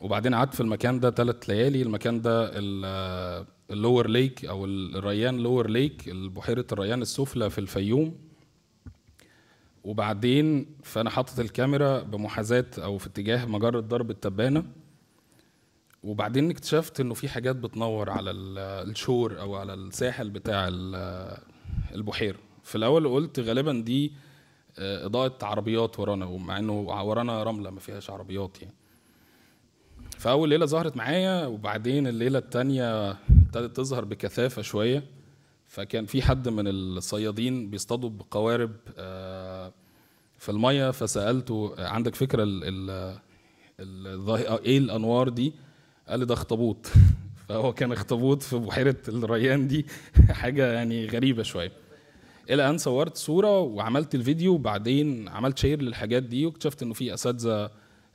وبعدين قعدت في المكان ده ثلاث ليالي المكان ده آه، اللور ليك أو الريان لور ليك بحيرة الريان السفلى في الفيوم وبعدين فانا حاطط الكاميرا بمحاذاه او في اتجاه مجره ضرب التبانه وبعدين اكتشفت انه في حاجات بتنور على الشور او على الساحل بتاع البحيره في الاول قلت غالبا دي آه، اضاءه عربيات ورانا ومع انه ورانا رمله ما فيهاش عربيات يعني فاول ليله ظهرت معايا وبعدين الليله التانية ابتدت تظهر بكثافه شويه فكان في حد من الصيادين بيصطادوا بقوارب آه، في الميه فسالته عندك فكره آه، ايه الانوار دي قال لي ده اخطبوط فهو كان اخطبوط في بحيره الريان دي حاجه يعني غريبه شويه الى ان صورت صوره وعملت الفيديو وبعدين عملت شير للحاجات دي واكتشفت انه في اساتذه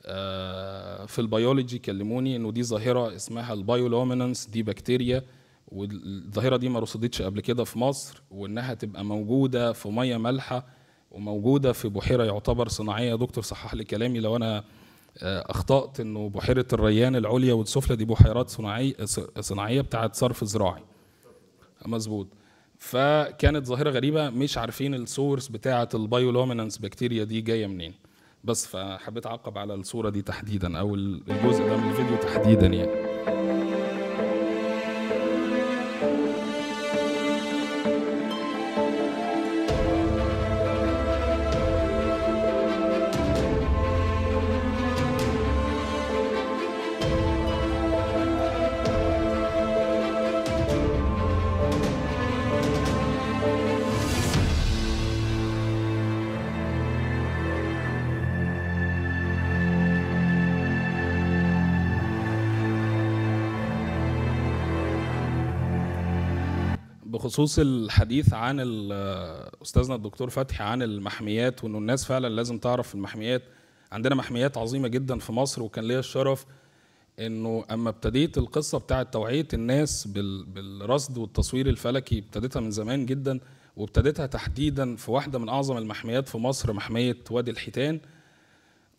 آه، في البيولوجي كلموني انه دي ظاهره اسمها البايولومينانس دي بكتيريا والظاهره دي ما رصدتش قبل كده في مصر وانها تبقى موجوده في ميه مالحه وموجوده في بحيره يعتبر صناعيه دكتور صحح لي كلامي لو انا آه، اخطات انه بحيره الريان العليا والسفلى دي بحيرات صناعيه صناعيه بتاعه صرف زراعي مظبوط فكانت ظاهره غريبه مش عارفين السورس بتاعه البايولومينانس بكتيريا دي جايه منين بس فحبيت اعقب على الصوره دي تحديدا او الجزء ده من الفيديو تحديدا يعني بخصوص الحديث عن استاذنا الدكتور فتحي عن المحميات وانه الناس فعلا لازم تعرف المحميات عندنا محميات عظيمه جدا في مصر وكان ليا الشرف انه اما ابتديت القصه بتاعه توعيه الناس بالرصد والتصوير الفلكي ابتديتها من زمان جدا وابتديتها تحديدا في واحده من اعظم المحميات في مصر محميه وادي الحيتان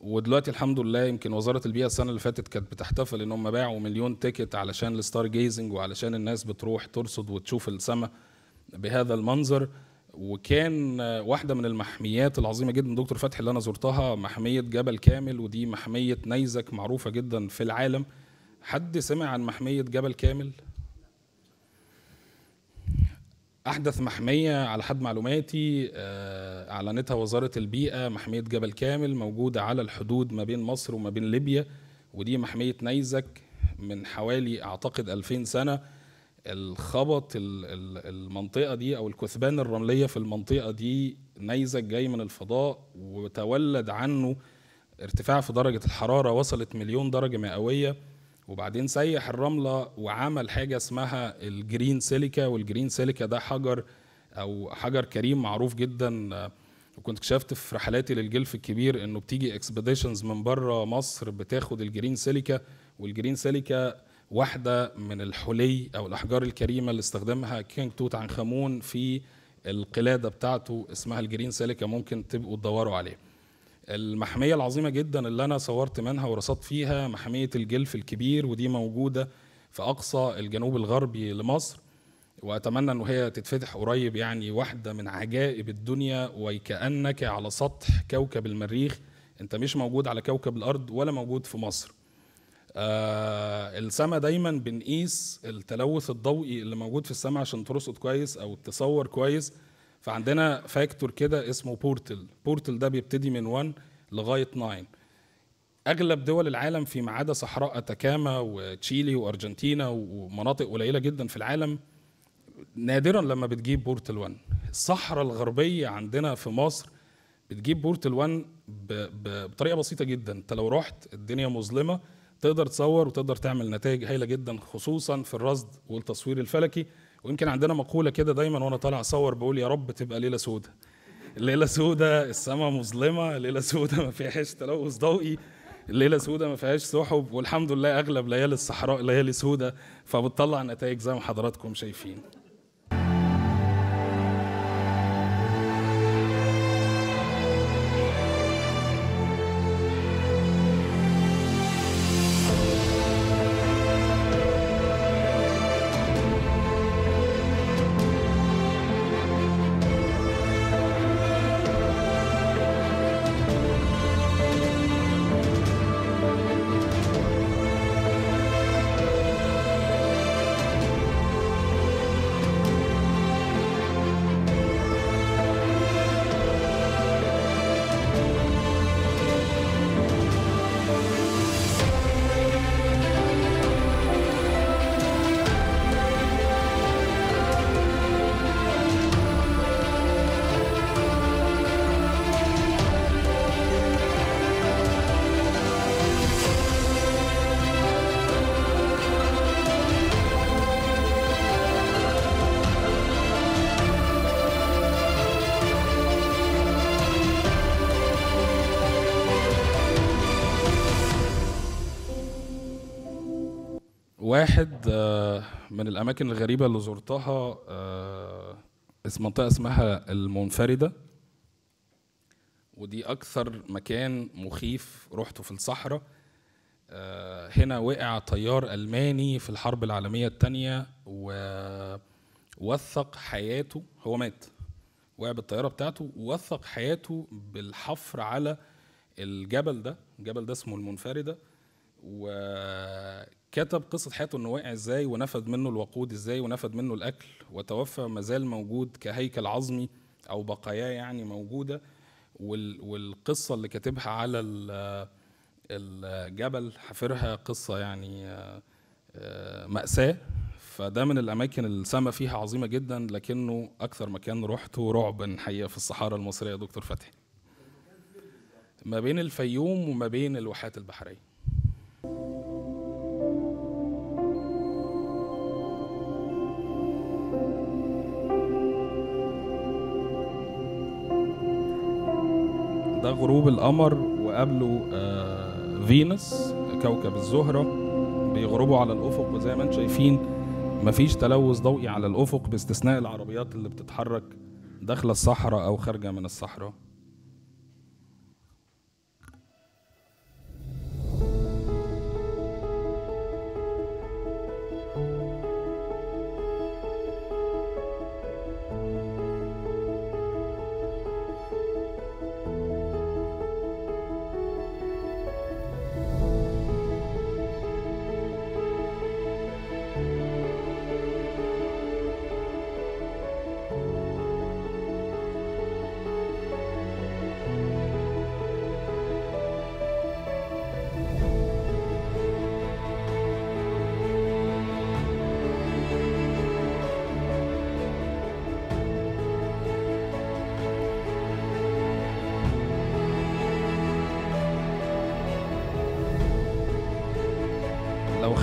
ودلوقتي الحمد لله يمكن وزاره البيئه السنه اللي فاتت كانت بتحتفل ان هم باعوا مليون تيكت علشان الستار جيزنج وعلشان الناس بتروح ترصد وتشوف السماء بهذا المنظر وكان واحده من المحميات العظيمه جدا دكتور فتحي اللي انا زرتها محميه جبل كامل ودي محميه نيزك معروفه جدا في العالم حد سمع عن محميه جبل كامل احدث محميه على حد معلوماتي آه، اعلنتها وزاره البيئه محميه جبل كامل موجوده على الحدود ما بين مصر وما بين ليبيا ودي محميه نيزك من حوالي اعتقد 2000 سنه الخبط المنطقه دي او الكثبان الرمليه في المنطقه دي نيزك جاي من الفضاء وتولد عنه ارتفاع في درجه الحراره وصلت مليون درجه مئويه وبعدين سيح الرمله وعمل حاجه اسمها الجرين سيليكا والجرين سيليكا ده حجر او حجر كريم معروف جدا وكنت اكتشفت في رحلاتي للجلف الكبير انه بتيجي اكسبيديشنز من بره مصر بتاخد الجرين سيليكا والجرين سيليكا واحده من الحلي او الاحجار الكريمه اللي استخدمها كينج توت عنخ امون في القلاده بتاعته اسمها الجرين سيليكا ممكن تبقوا تدوروا عليها المحمية العظيمة جدا اللي أنا صورت منها ورصدت فيها محمية الجلف الكبير ودي موجودة في أقصى الجنوب الغربي لمصر وأتمنى أن هي تتفتح قريب يعني واحدة من عجائب الدنيا وكأنك على سطح كوكب المريخ أنت مش موجود على كوكب الأرض ولا موجود في مصر آه السماء دايما بنقيس التلوث الضوئي اللي موجود في السماء عشان ترصد كويس أو تصور كويس فعندنا فاكتور كده اسمه بورتل بورتل ده بيبتدي من 1 لغايه 9 اغلب دول العالم في عدا صحراء اتاكاما وتشيلي وارجنتينا ومناطق قليله جدا في العالم نادرا لما بتجيب بورتل 1 الصحراء الغربيه عندنا في مصر بتجيب بورتل 1 بطريقه بسيطه جدا انت لو رحت الدنيا مظلمه تقدر تصور وتقدر تعمل نتائج هايله جدا خصوصا في الرصد والتصوير الفلكي ويمكن عندنا مقوله كده دايما وانا طالع اصور بقول يا رب تبقى ليله سودة ليله سودة السماء مظلمه ليله سودة ما فيهاش تلوث ضوئي الليله سودة ما فيهاش سحب والحمد لله اغلب ليالي الصحراء ليالي سودة فبتطلع نتائج زي ما حضراتكم شايفين الاماكن الغريبه اللي زرتها آه، اسم منطقه اسمها المنفرده ودي اكثر مكان مخيف رحته في الصحراء آه، هنا وقع طيار الماني في الحرب العالميه الثانيه ووثق حياته هو مات وقع بالطياره بتاعته ووثق حياته بالحفر على الجبل ده الجبل ده اسمه المنفرده و كتب قصة حياته انه وقع ازاي ونفد منه الوقود ازاي ونفد منه الاكل وتوفى مازال موجود كهيكل عظمي او بقاياه يعني موجودة والقصة اللي كاتبها على الجبل حافرها قصة يعني آه، مأساة فده من الأماكن السماء فيها عظيمة جدا لكنه أكثر مكان رحته رعبا حقيقة في الصحارى المصرية يا دكتور فتحي ما بين الفيوم وما بين الواحات البحرية ده غروب القمر وقبله آه فينوس كوكب الزهرة بيغربوا على الأفق وزي ما انتم شايفين مفيش تلوث ضوئي على الأفق باستثناء العربيات اللي بتتحرك داخلة الصحراء أو خارجة من الصحراء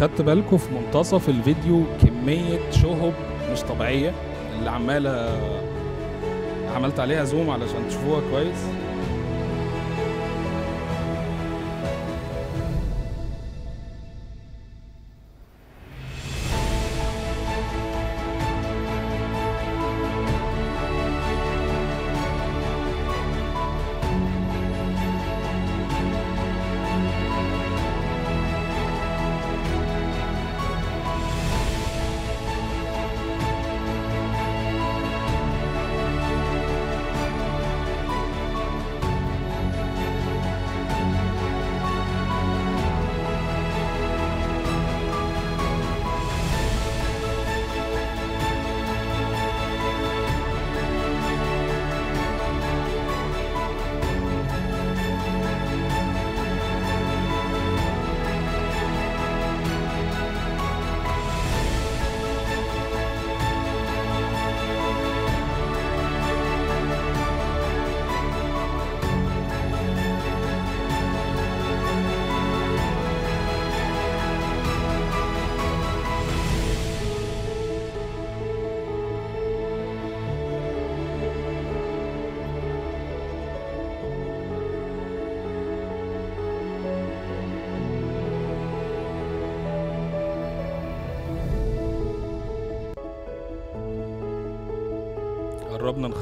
خدت بالكم في منتصف الفيديو كمية شهب مش طبيعية اللي عمالة عملت عليها زوم علشان تشوفوها كويس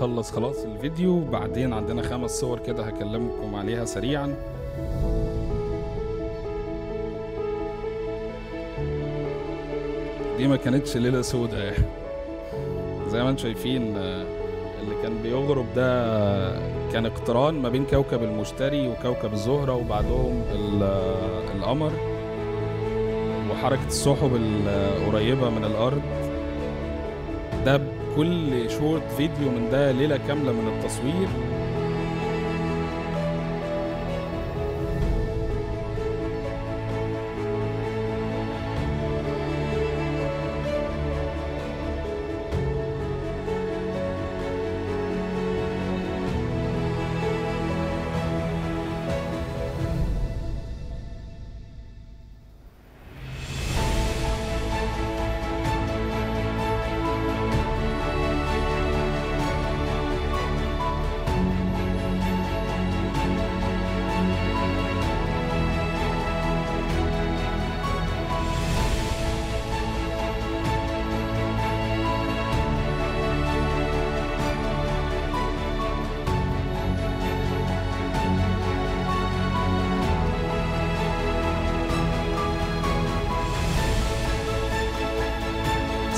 نخلص خلاص الفيديو بعدين عندنا خمس صور كده هكلمكم عليها سريعا دي ما كانتش ليلة سودة يعني زي ما انتم شايفين آه، اللي كان بيغرب ده كان اقتران ما بين كوكب المشتري وكوكب الزهرة وبعدهم آه، القمر وحركة السحب القريبة من الأرض كل شورت فيديو من ده ليله كامله من التصوير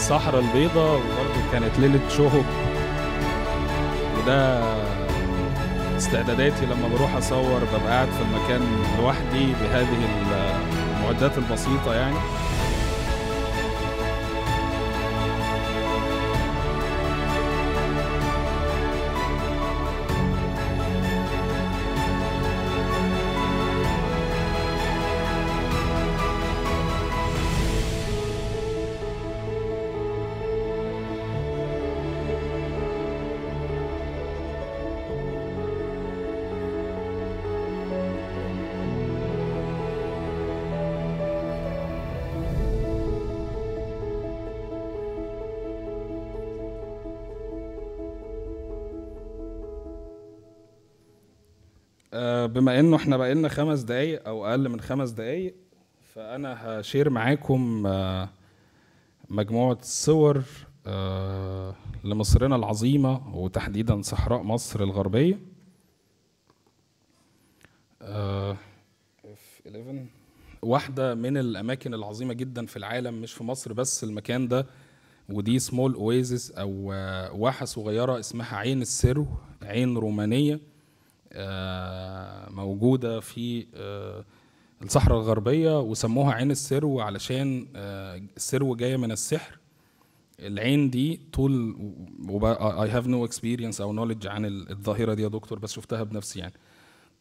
الصحراء البيضاء وبرضه كانت ليلة شهب وده استعداداتي لما بروح أصور ببقى قاعد في المكان لوحدي بهذه المعدات البسيطة يعني بما انه احنا بقى لنا خمس دقايق او اقل من خمس دقايق فانا هشير معاكم آه، مجموعه صور آه، لمصرنا العظيمه وتحديدا صحراء مصر الغربيه آه، واحده من الاماكن العظيمه جدا في العالم مش في مصر بس المكان ده ودي سمول اويزس او واحه صغيره اسمها عين السرو عين رومانيه آه، موجودة في آه، الصحراء الغربية وسموها عين السرو علشان آه، السرو جاية من السحر العين دي طول اي هاف نو اكسبيرينس او knowledge عن الظاهره دي يا دكتور بس شفتها بنفسي يعني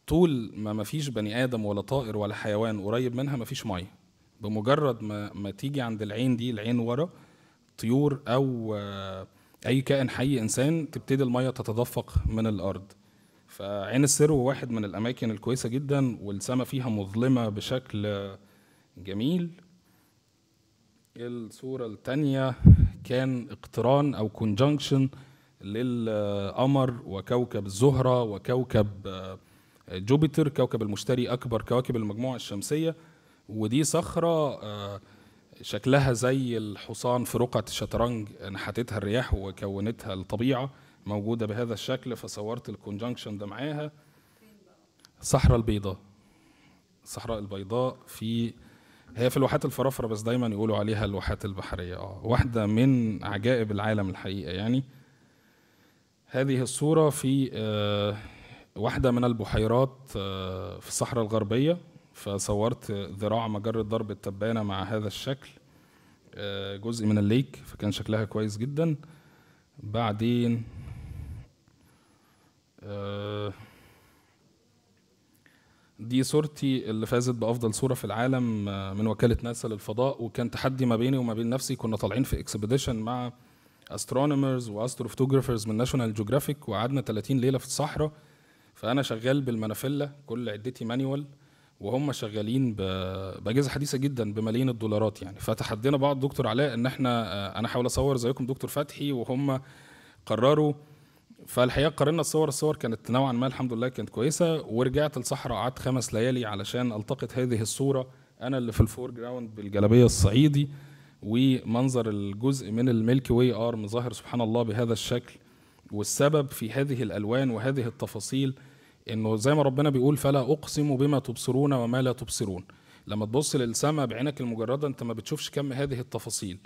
طول ما ما فيش بني ادم ولا طائر ولا حيوان قريب منها ما فيش ميه بمجرد ما ما تيجي عند العين دي العين ورا طيور او اي كائن حي انسان تبتدي الميه تتدفق من الارض فعين السرو واحد من الاماكن الكويسه جدا والسماء فيها مظلمه بشكل جميل الصوره الثانيه كان اقتران او كونجنكشن للقمر وكوكب الزهره وكوكب جوبيتر كوكب المشتري اكبر كواكب المجموعه الشمسيه ودي صخره آه، شكلها زي الحصان في رقعة الشطرنج نحتتها الرياح وكونتها الطبيعة موجودة بهذا الشكل فصورت الكونجنكشن ده معاها الصحراء البيضاء الصحراء البيضاء في هي في الواحات الفرافرة بس دايما يقولوا عليها الواحات البحرية اه واحدة من عجائب العالم الحقيقة يعني هذه الصورة في آه، واحدة من البحيرات آه، في الصحراء الغربية فصورت ذراع مجرة ضرب التبانة مع هذا الشكل آه، جزء من الليك فكان شكلها كويس جدا بعدين آه، دي صورتي اللي فازت بافضل صوره في العالم آه، من وكاله ناسا للفضاء وكان تحدي ما بيني وما بين نفسي كنا طالعين في اكسبيديشن مع استرونومرز واستروفوتوجرافرز من ناشونال جيوغرافيك وقعدنا 30 ليله في الصحراء فانا شغال بالمنافله كل عدتي مانيوال وهم شغالين باجهزه حديثه جدا بملايين الدولارات يعني فتحدينا بعض دكتور علاء ان احنا آه، انا احاول اصور زيكم دكتور فتحي وهم قرروا فالحقيقه قارنا الصور الصور كانت نوعا ما الحمد لله كانت كويسه ورجعت الصحراء قعدت خمس ليالي علشان التقط هذه الصوره انا اللي في الفور جراوند بالجلابيه الصعيدي ومنظر الجزء من الميلكي واي ارم ظاهر سبحان الله بهذا الشكل والسبب في هذه الالوان وهذه التفاصيل انه زي ما ربنا بيقول فلا اقسم بما تبصرون وما لا تبصرون لما تبص للسماء بعينك المجرده انت ما بتشوفش كم هذه التفاصيل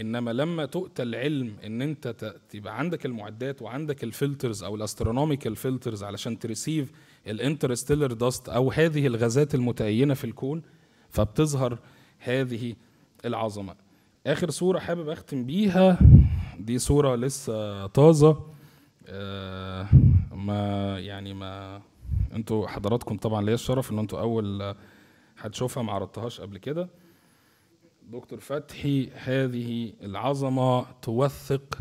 انما لما تؤتى العلم ان انت تبقى عندك المعدات وعندك الفلترز او الاسترونوميكال فلترز علشان تريسيف الانترستيلر داست او هذه الغازات المتأينة في الكون فبتظهر هذه العظمة اخر صورة حابب اختم بيها دي صورة لسه طازة آه ما يعني ما انتوا حضراتكم طبعا ليا الشرف ان انتوا اول هتشوفها ما عرضتهاش قبل كده دكتور فتحي هذه العظمة توثق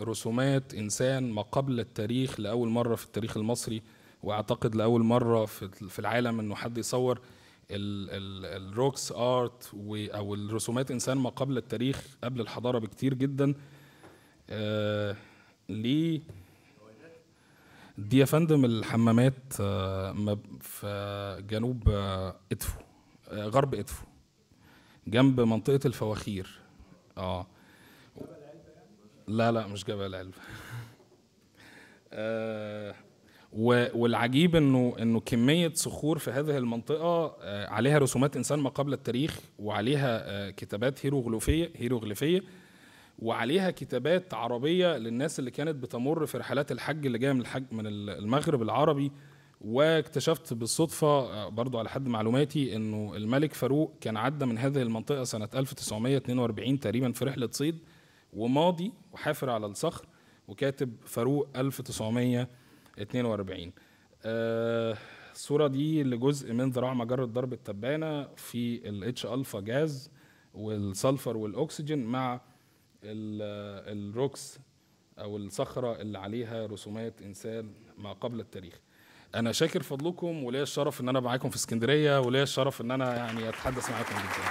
رسومات إنسان ما قبل التاريخ لأول مرة في التاريخ المصري وأعتقد لأول مرة في العالم إنه حد يصور الروكس ارت او الرسومات انسان ما قبل التاريخ قبل الحضاره بكتير جدا آه ليه دي يا فندم الحمامات آه، في جنوب آه، ادفو آه، غرب ادفو جنب منطقه الفواخير اه لا لا مش جبل علبه آه والعجيب انه انه كميه صخور في هذه المنطقه آه، عليها رسومات انسان ما قبل التاريخ وعليها آه، كتابات هيروغليفيه هيروغليفيه وعليها كتابات عربيه للناس اللي كانت بتمر في رحلات الحج اللي جايه من الحج من المغرب العربي واكتشفت بالصدفة آه، برضو على حد معلوماتي انه الملك فاروق كان عدى من هذه المنطقة سنة 1942 تقريبا في رحلة صيد وماضي وحافر على الصخر وكاتب فاروق 1942 آه الصورة دي لجزء من ذراع مجرة درب التبانة في الاتش الفا جاز والسلفر والاكسجين مع آه، الروكس او الصخرة اللي عليها رسومات انسان ما قبل التاريخ انا شاكر فضلكم وليا الشرف ان انا معاكم في اسكندريه وليا الشرف ان انا يعني اتحدث معاكم جدا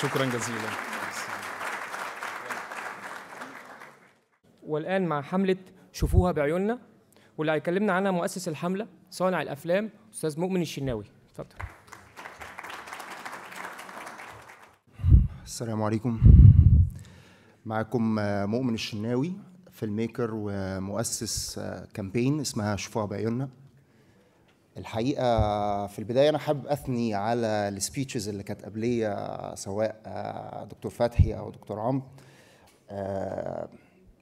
شكرا جزيلا والان مع حمله شوفوها بعيوننا واللي هيكلمنا عنها مؤسس الحمله صانع الافلام استاذ مؤمن الشناوي اتفضل السلام عليكم معاكم آه، مؤمن الشناوي فيلم ميكر ومؤسس كامبين آه، اسمها شوفوها بعيوننا الحقيقه في البدايه انا حابب اثني على السبيتشز اللي كانت قبليه سواء آه، دكتور فتحي او دكتور عمرو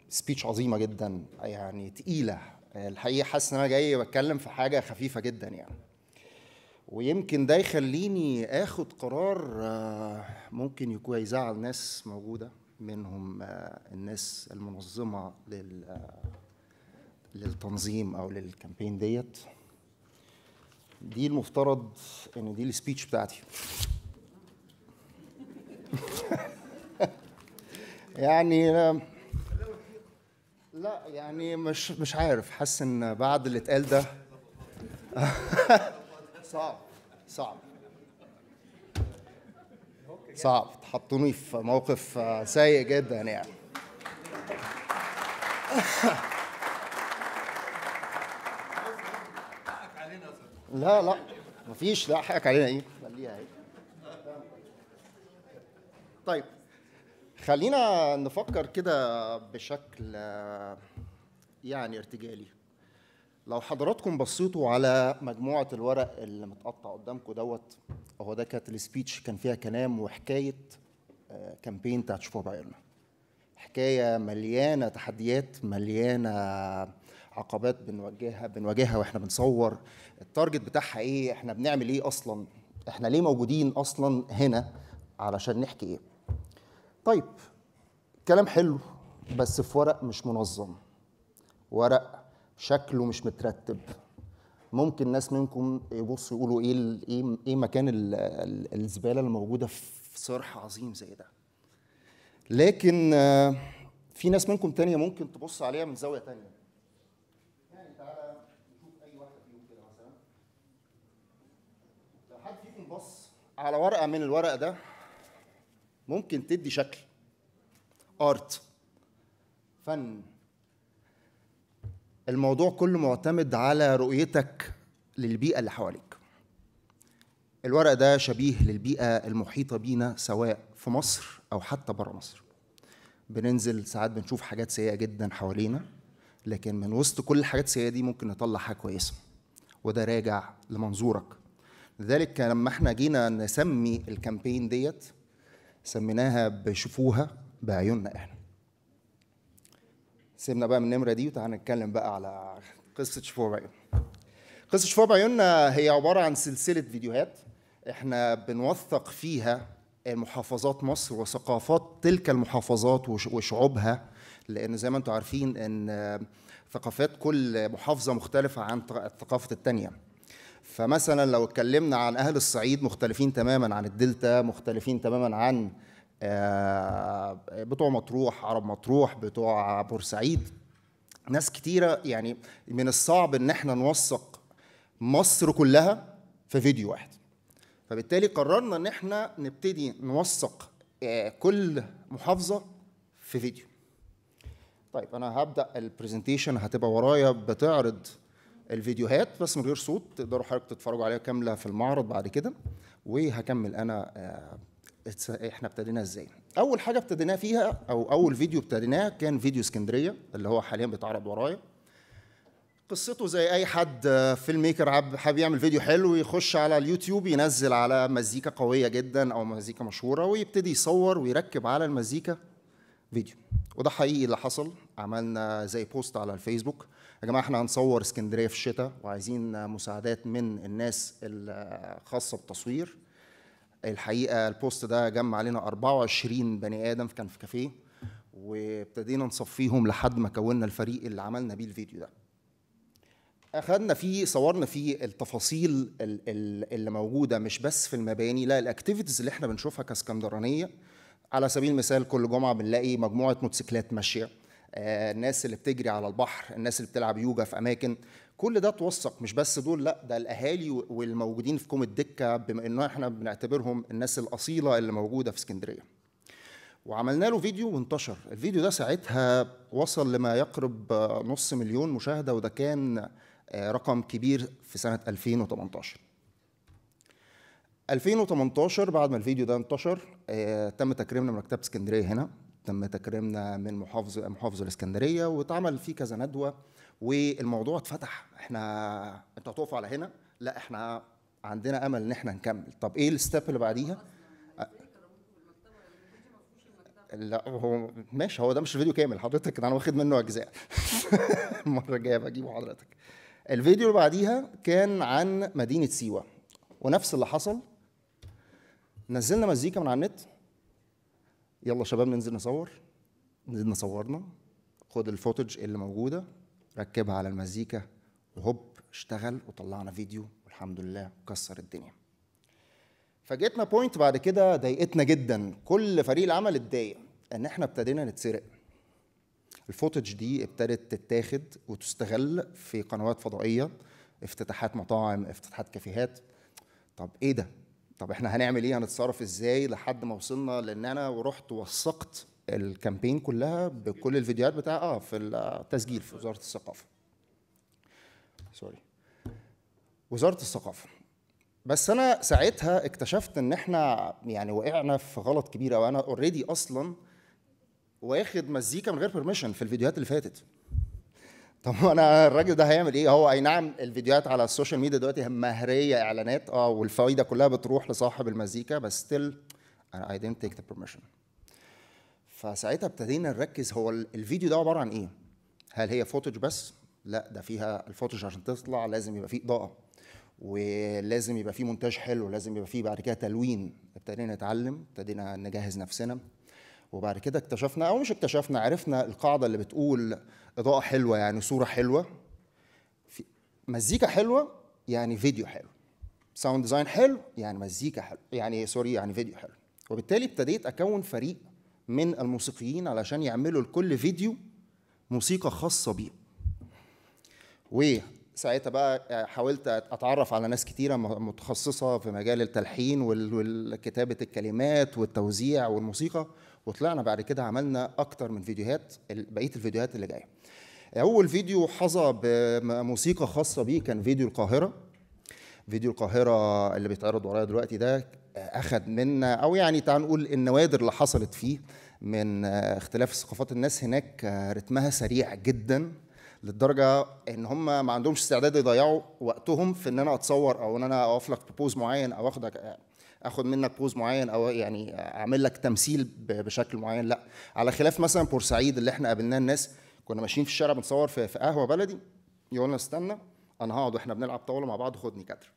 سبيتش آه، عظيمه جدا يعني تقيله الحقيقه حاسس ان انا جاي بتكلم في حاجه خفيفه جدا يعني ويمكن ده يخليني اخد قرار آه، ممكن يكون يزعل ناس موجوده منهم الناس المنظمه لل للتنظيم او للكامبين ديت دي المفترض ان دي السبيتش بتاعتي يعني لا يعني مش مش عارف حاسس ان بعد اللي اتقال ده صعب صعب صعب تحطوني في موقف سيء جدا يعني لا لا مفيش لا حقك علينا ايه خليها اهي طيب خلينا نفكر كده بشكل يعني ارتجالي لو حضراتكم بصيتوا على مجموعة الورق اللي متقطع قدامكم دوت هو ده كانت السبيتش كان فيها كلام وحكاية كامبين تاتش فور بعيرنا حكاية مليانة تحديات مليانة عقبات بنواجهها بنواجهها واحنا بنصور التارجت بتاعها ايه احنا بنعمل ايه اصلا احنا ليه موجودين اصلا هنا علشان نحكي ايه طيب كلام حلو بس في ورق مش منظم ورق شكله مش مترتب ممكن ناس منكم يبصوا يقولوا ايه ايه ايه مكان الزباله اللي موجوده في صرح عظيم زي ده لكن آه، في ناس منكم تانية ممكن تبص عليها من زاويه تانية على ورقه من الورق ده ممكن تدي شكل ارت فن الموضوع كله معتمد على رؤيتك للبيئه اللي حواليك الورق ده شبيه للبيئه المحيطه بينا سواء في مصر او حتى بره مصر بننزل ساعات بنشوف حاجات سيئه جدا حوالينا لكن من وسط كل الحاجات السيئه دي ممكن نطلع حاجه كويسه وده راجع لمنظورك لذلك لما احنا جينا نسمي الكامبين ديت سميناها بشوفوها بعيوننا احنا سيبنا بقى من النمره دي وتعالى نتكلم بقى على قصه شوفوها بعيوننا قصه شوفوها بعيوننا هي عباره عن سلسله فيديوهات احنا بنوثق فيها محافظات مصر وثقافات تلك المحافظات وشعوبها لان زي ما انتم عارفين ان ثقافات كل محافظه مختلفه عن ثقافه الثانيه فمثلا لو اتكلمنا عن اهل الصعيد مختلفين تماما عن الدلتا مختلفين تماما عن آه، بتوع مطروح عرب مطروح بتوع بورسعيد ناس كتيرة يعني من الصعب ان احنا نوثق مصر كلها في فيديو واحد فبالتالي قررنا ان احنا نبتدي نوثق آه، كل محافظة في فيديو طيب انا هبدا البرزنتيشن هتبقى ورايا بتعرض الفيديوهات بس من غير صوت تقدروا حضرتك تتفرجوا عليها كامله في المعرض بعد كده وهكمل انا آه، احنا ابتدينا ازاي اول حاجه ابتديناها فيها او اول فيديو ابتديناه كان فيديو اسكندريه اللي هو حاليا بيتعرض ورايا قصته زي اي حد آه، فيلم ميكر حابب يعمل فيديو حلو يخش على اليوتيوب ينزل على مزيكا قويه جدا او مزيكا مشهوره ويبتدي يصور ويركب على المزيكا فيديو وده حقيقي اللي حصل عملنا زي بوست على الفيسبوك يا جماعه احنا هنصور اسكندريه في الشتاء وعايزين مساعدات من الناس الخاصه بالتصوير الحقيقه البوست ده جمع علينا 24 بني ادم كان في كافيه وابتدينا نصفيهم لحد ما كونا الفريق اللي عملنا بيه الفيديو ده اخذنا فيه صورنا فيه التفاصيل اللي موجوده مش بس في المباني لا الاكتيفيتيز اللي احنا بنشوفها كاسكندرانيه على سبيل المثال كل جمعه بنلاقي مجموعه موتوسيكلات ماشيه آه، الناس اللي بتجري على البحر الناس اللي بتلعب يوجا في اماكن كل ده توثق مش بس دول لا ده الاهالي والموجودين في كوم الدكه بما ان احنا بنعتبرهم الناس الاصيله اللي موجوده في اسكندريه وعملنا له فيديو وانتشر الفيديو ده ساعتها وصل لما يقرب نص مليون مشاهده وده كان آه، رقم كبير في سنه 2018 2018 بعد ما الفيديو ده انتشر آه، تم تكريمنا من مكتبه اسكندريه هنا تم تكريمنا من محافظ محافظ الاسكندريه واتعمل فيه كذا ندوه والموضوع اتفتح احنا انتوا هتقفوا على هنا لا احنا عندنا امل ان احنا نكمل طب ايه الستيب اللي بعديها لا هو ماشي هو ده مش الفيديو كامل حضرتك انا واخد منه اجزاء المره الجايه بجيبه حضرتك الفيديو اللي بعديها كان عن مدينه سيوه ونفس اللي حصل نزلنا مزيكا من على النت يلا شباب ننزل نصور نزلنا صورنا خد الفوتج اللي موجوده ركبها على المزيكا وهوب اشتغل وطلعنا فيديو والحمد لله كسر الدنيا فجيتنا بوينت بعد كده ضايقتنا جدا كل فريق العمل اتضايق ان احنا ابتدينا نتسرق الفوتج دي ابتدت تتاخد وتستغل في قنوات فضائيه افتتاحات مطاعم افتتاحات كافيهات طب ايه ده طب احنا هنعمل ايه هنتصرف ازاي لحد ما وصلنا لان انا ورحت وثقت الكامبين كلها بكل الفيديوهات بتاع اه في التسجيل في وزاره الثقافه سوري وزاره الثقافه بس انا ساعتها اكتشفت ان احنا يعني وقعنا في غلط كبير وانا اوريدي اصلا واخد مزيكا من غير بيرميشن في الفيديوهات اللي فاتت طب انا الراجل ده هيعمل ايه هو اي نعم الفيديوهات على السوشيال ميديا دلوقتي مهريه اعلانات اه والفوائد كلها بتروح لصاحب المزيكا بس ستيل انا اي didn't تيك ذا بيرميشن فساعتها ابتدينا نركز هو الفيديو ده عباره عن ايه هل هي فوتج بس لا ده فيها الفوتج عشان تطلع لازم يبقى فيه اضاءه ولازم يبقى فيه مونتاج حلو لازم يبقى فيه بعد كده تلوين ابتدينا نتعلم ابتدينا نجهز نفسنا وبعد كده اكتشفنا او مش اكتشفنا عرفنا القاعده اللي بتقول اضاءه حلوه يعني صوره حلوه مزيكا حلوه يعني فيديو حلو ساوند ديزاين حلو يعني مزيكا حلو يعني سوري يعني فيديو حلو وبالتالي ابتديت اكون فريق من الموسيقيين علشان يعملوا لكل فيديو موسيقى خاصه بيه وساعتها بقى حاولت اتعرف على ناس كتيره متخصصه في مجال التلحين وكتابه الكلمات والتوزيع والموسيقى وطلعنا بعد كده عملنا اكتر من فيديوهات بقيه الفيديوهات اللي جايه اول فيديو حظى بموسيقى خاصه بيه كان فيديو القاهره فيديو القاهره اللي بيتعرض ورايا دلوقتي ده اخذ منا او يعني تعال نقول النوادر اللي حصلت فيه من اختلاف ثقافات الناس هناك رتمها سريع جدا للدرجه ان هم ما عندهمش استعداد يضيعوا وقتهم في ان انا اتصور او ان انا اوقف لك بوز معين او اخدك اخد منك بوز معين او يعني اعمل لك تمثيل بشكل معين لا على خلاف مثلا بورسعيد اللي احنا قابلناه الناس كنا ماشيين في الشارع بنصور في, في قهوه بلدي يقولنا استنى انا هقعد واحنا بنلعب طاوله مع بعض خدني كاتر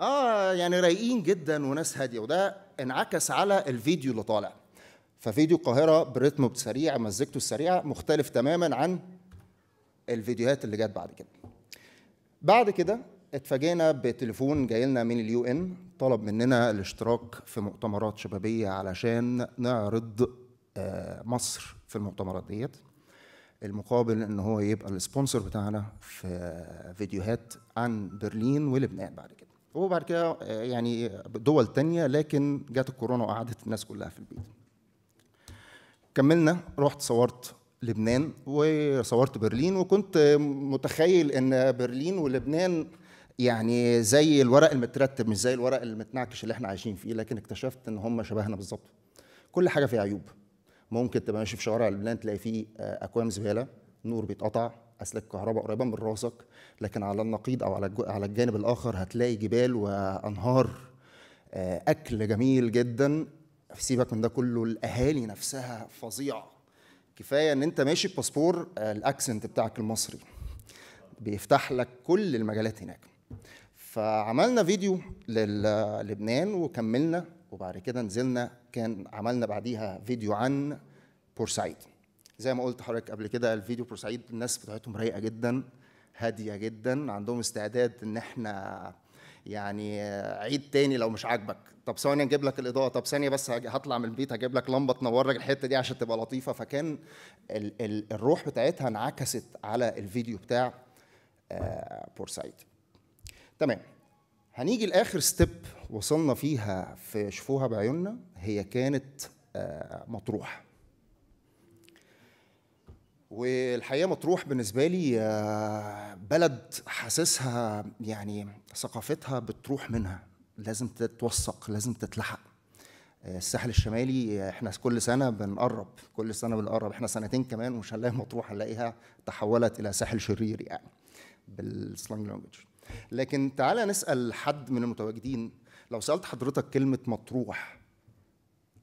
اه يعني رايقين جدا وناس هاديه وده انعكس على الفيديو اللي طالع ففيديو القاهره برتمه سريع مزجته السريعه مختلف تماما عن الفيديوهات اللي جت بعد كده بعد كده اتفاجئنا بتليفون جاي لنا من اليو ان طلب مننا الاشتراك في مؤتمرات شبابيه علشان نعرض آه، مصر في المؤتمرات ديت المقابل ان هو يبقى السبونسر بتاعنا في فيديوهات عن برلين ولبنان بعد كده وبعد كده آه، يعني دول تانية لكن جت الكورونا وقعدت الناس كلها في البيت كملنا رحت صورت لبنان وصورت برلين وكنت متخيل ان برلين ولبنان يعني زي الورق المترتب مش زي الورق المتنعكش اللي احنا عايشين فيه لكن اكتشفت ان هم شبهنا بالظبط كل حاجه فيها عيوب ممكن تبقى ماشي في شوارع لبنان تلاقي فيه آه، اكوام زباله نور بيتقطع اسلاك كهرباء قريبه من راسك لكن على النقيض او على على الجانب الاخر هتلاقي جبال وانهار آه، اكل جميل جدا سيبك من ده كله الاهالي نفسها فظيعه كفايه ان انت ماشي بباسبور آه، الاكسنت بتاعك المصري بيفتح لك كل المجالات هناك فعملنا فيديو للبنان وكملنا وبعد كده نزلنا كان عملنا بعديها فيديو عن بورسعيد زي ما قلت لحضرتك قبل كده الفيديو بورسعيد الناس بتاعتهم رايقه جدا هاديه جدا عندهم استعداد ان احنا يعني عيد تاني لو مش عاجبك طب ثانيه نجيب لك الاضاءه طب ثانيه بس هطلع من البيت هجيب لك لمبه تنور لك الحته دي عشان تبقى لطيفه فكان الروح بتاعتها انعكست على الفيديو بتاع آه، بورسعيد تمام هنيجي لاخر ستيب وصلنا فيها في شوفوها بعيوننا هي كانت آه، مطروح والحقيقه مطروح بالنسبه لي آه، بلد حاسسها يعني ثقافتها بتروح منها لازم تتوثق لازم تتلحق آه، الساحل الشمالي احنا كل سنه بنقرب كل سنه بنقرب احنا سنتين كمان ومش هنلاقي مطروح هنلاقيها تحولت الى ساحل شرير يعني بالسلانج لانجوج لكن تعالى نسال حد من المتواجدين لو سالت حضرتك كلمه مطروح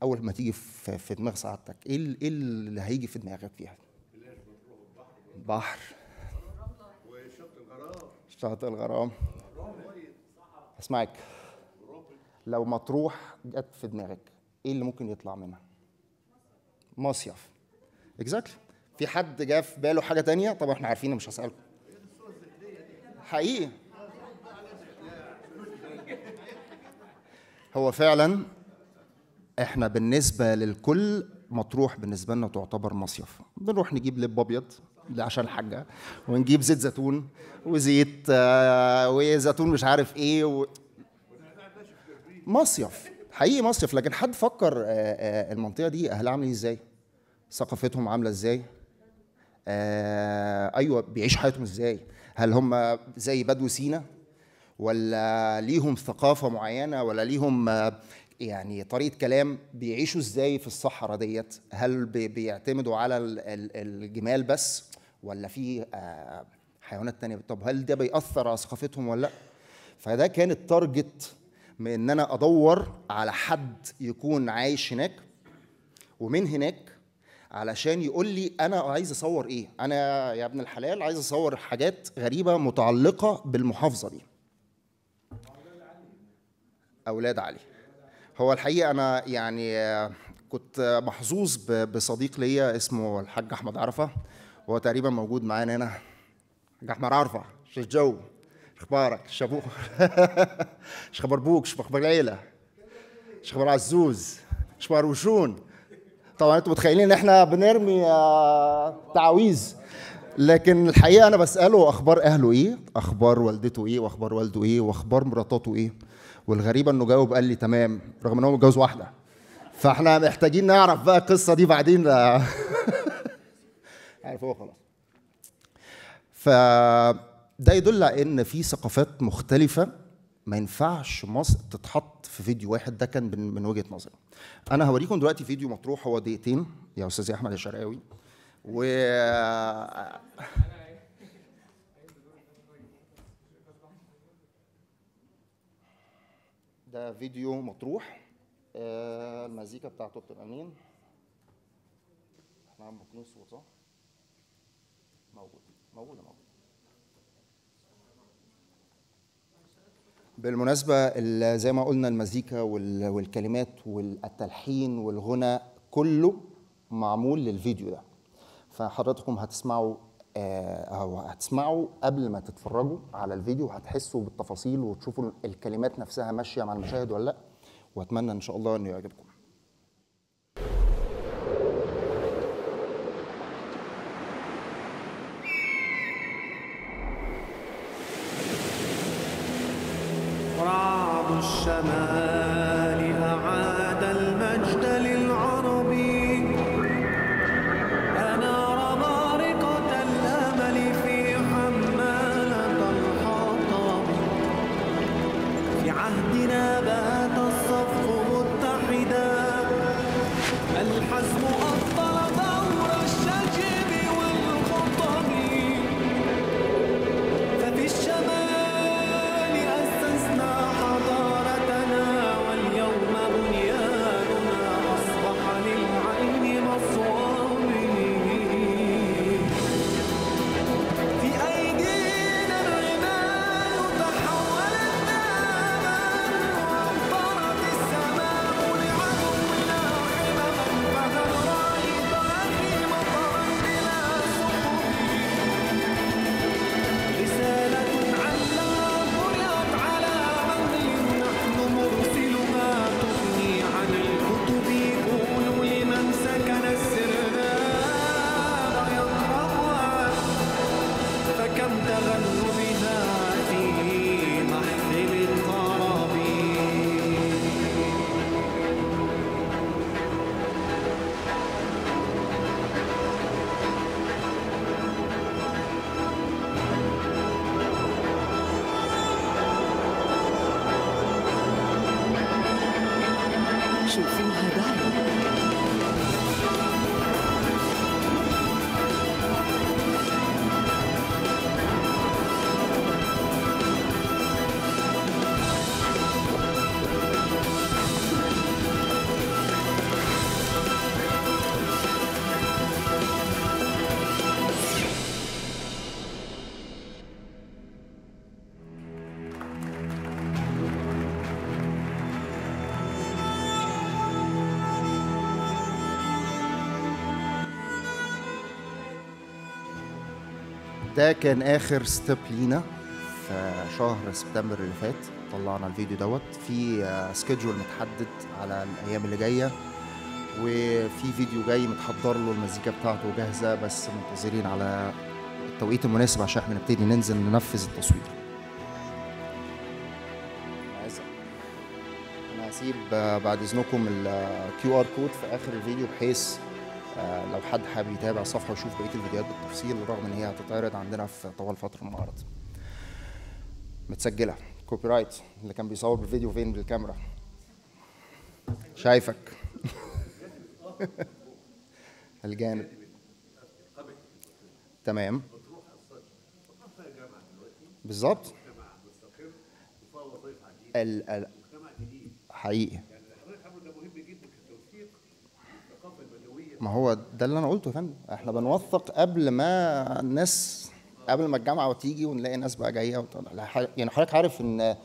اول ما تيجي في دماغ سعادتك ايه ايه اللي هيجي في دماغك فيها بحر وشط الغرام شط الغرام اسمعك لو مطروح جت في دماغك ايه اللي ممكن يطلع منها مصيف اكزاكتلي في حد جه في باله حاجه تانية طبعا احنا عارفين مش هسالكم حقيقي هو فعلا احنا بالنسبه للكل مطروح بالنسبه لنا تعتبر مصيف بنروح نجيب لب ابيض عشان الحاجه ونجيب زيت زيتون وزيت آه، وزيتون مش عارف ايه و... مصيف حقيقي مصيف لكن حد فكر آه، آه، المنطقه دي اهلها عاملين ازاي ثقافتهم عامله ازاي ايوه بيعيشوا حياتهم ازاي هل هم زي بدو سينا ولا ليهم ثقافه معينه ولا ليهم آه، يعني طريقه كلام بيعيشوا ازاي في الصحراء ديت هل بيعتمدوا على الجمال بس ولا في آه، حيوانات تانية طب هل ده بيأثر على ثقافتهم ولا لا فده كان التارجت من ان انا ادور على حد يكون عايش هناك ومن هناك علشان يقول لي انا عايز اصور ايه انا يا ابن الحلال عايز اصور حاجات غريبه متعلقه بالمحافظه دي اولاد علي هو الحقيقه انا يعني كنت محظوظ بصديق ليا اسمه الحاج احمد عرفه هو تقريبا موجود معانا هنا الحاج احمد عرفه شيخ جو اخبارك شابوخ اخبار بوك اخبار العيله اخبار عزوز اخبار وشون طبعا انتم متخيلين ان احنا بنرمي آه، تعاويذ لكن الحقيقه انا بساله اخبار اهله ايه اخبار والدته ايه واخبار والده ايه واخبار مراتاته ايه والغريبه انه جاوب قال لي تمام رغم ان هو متجوز واحده فاحنا محتاجين نعرف بقى القصه دي بعدين عارف هو خلاص ف ده يدل على ان في ثقافات مختلفه ما ينفعش مصر تتحط في فيديو واحد ده كان من وجهه نظري انا هوريكم دلوقتي فيديو مطروح هو دقيقتين يا استاذ احمد الشرقاوي و ده فيديو مطروح آه، المزيكا بتاعته بتبقى مين احنا عم بنكون صح موجود موجود موجود بالمناسبة زي ما قلنا المزيكا والكلمات والتلحين والغنى كله معمول للفيديو ده فحضراتكم هتسمعوا آه، هو هتسمعوا قبل ما تتفرجوا على الفيديو هتحسوا بالتفاصيل وتشوفوا الكلمات نفسها ماشيه مع المشاهد ولا لا واتمنى ان شاء الله انه يعجبكم رعد الشمال ده كان اخر ستيب لينا في شهر سبتمبر اللي فات طلعنا الفيديو دوت في سكيدجول آه، متحدد على الايام اللي جايه وفي فيديو جاي متحضر له المزيكا بتاعته جاهزه بس منتظرين على التوقيت المناسب عشان احنا نبتدي ننزل ننفذ التصوير انا هسيب آه، بعد اذنكم الكيو ار كود في اخر الفيديو بحيث لو حد حابب يتابع الصفحه ويشوف بقيه الفيديوهات بالتفصيل رغم ان هي هتتعرض عندنا في طوال فتره المعرض متسجله كوبي رايت اللي كان بيصور بالفيديو فين بالكاميرا شايفك الجانب تمام بالظبط حقيقي ما هو ده اللي انا قلته يا فندم احنا بنوثق قبل ما الناس قبل ما الجامعه وتيجي ونلاقي ناس بقى جايه يعني حضرتك عارف ان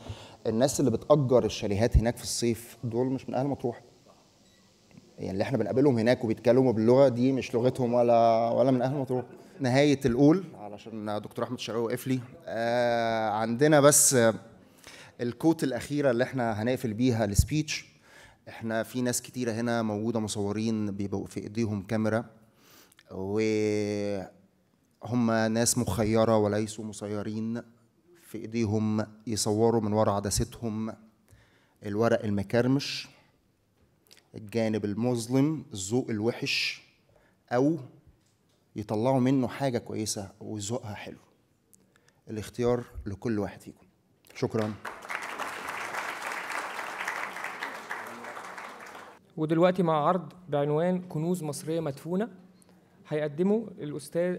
الناس اللي بتأجر الشاليهات هناك في الصيف دول مش من اهل مطروح يعني اللي احنا بنقابلهم هناك وبيتكلموا باللغه دي مش لغتهم ولا ولا من اهل مطروح نهايه الاول علشان دكتور احمد شعوي وقف لي آه عندنا بس الكوت الاخيره اللي احنا هنقفل بيها السبيتش احنا في ناس كتيرة هنا موجودة مصورين بيبقوا في ايديهم كاميرا وهم ناس مخيرة وليسوا مصيرين في ايديهم يصوروا من ورا عدستهم الورق المكرمش الجانب المظلم الذوق الوحش او يطلعوا منه حاجة كويسة وذوقها حلو الاختيار لكل واحد فيكم شكرا ودلوقتي مع عرض بعنوان كنوز مصرية مدفونة هيقدمه الأستاذ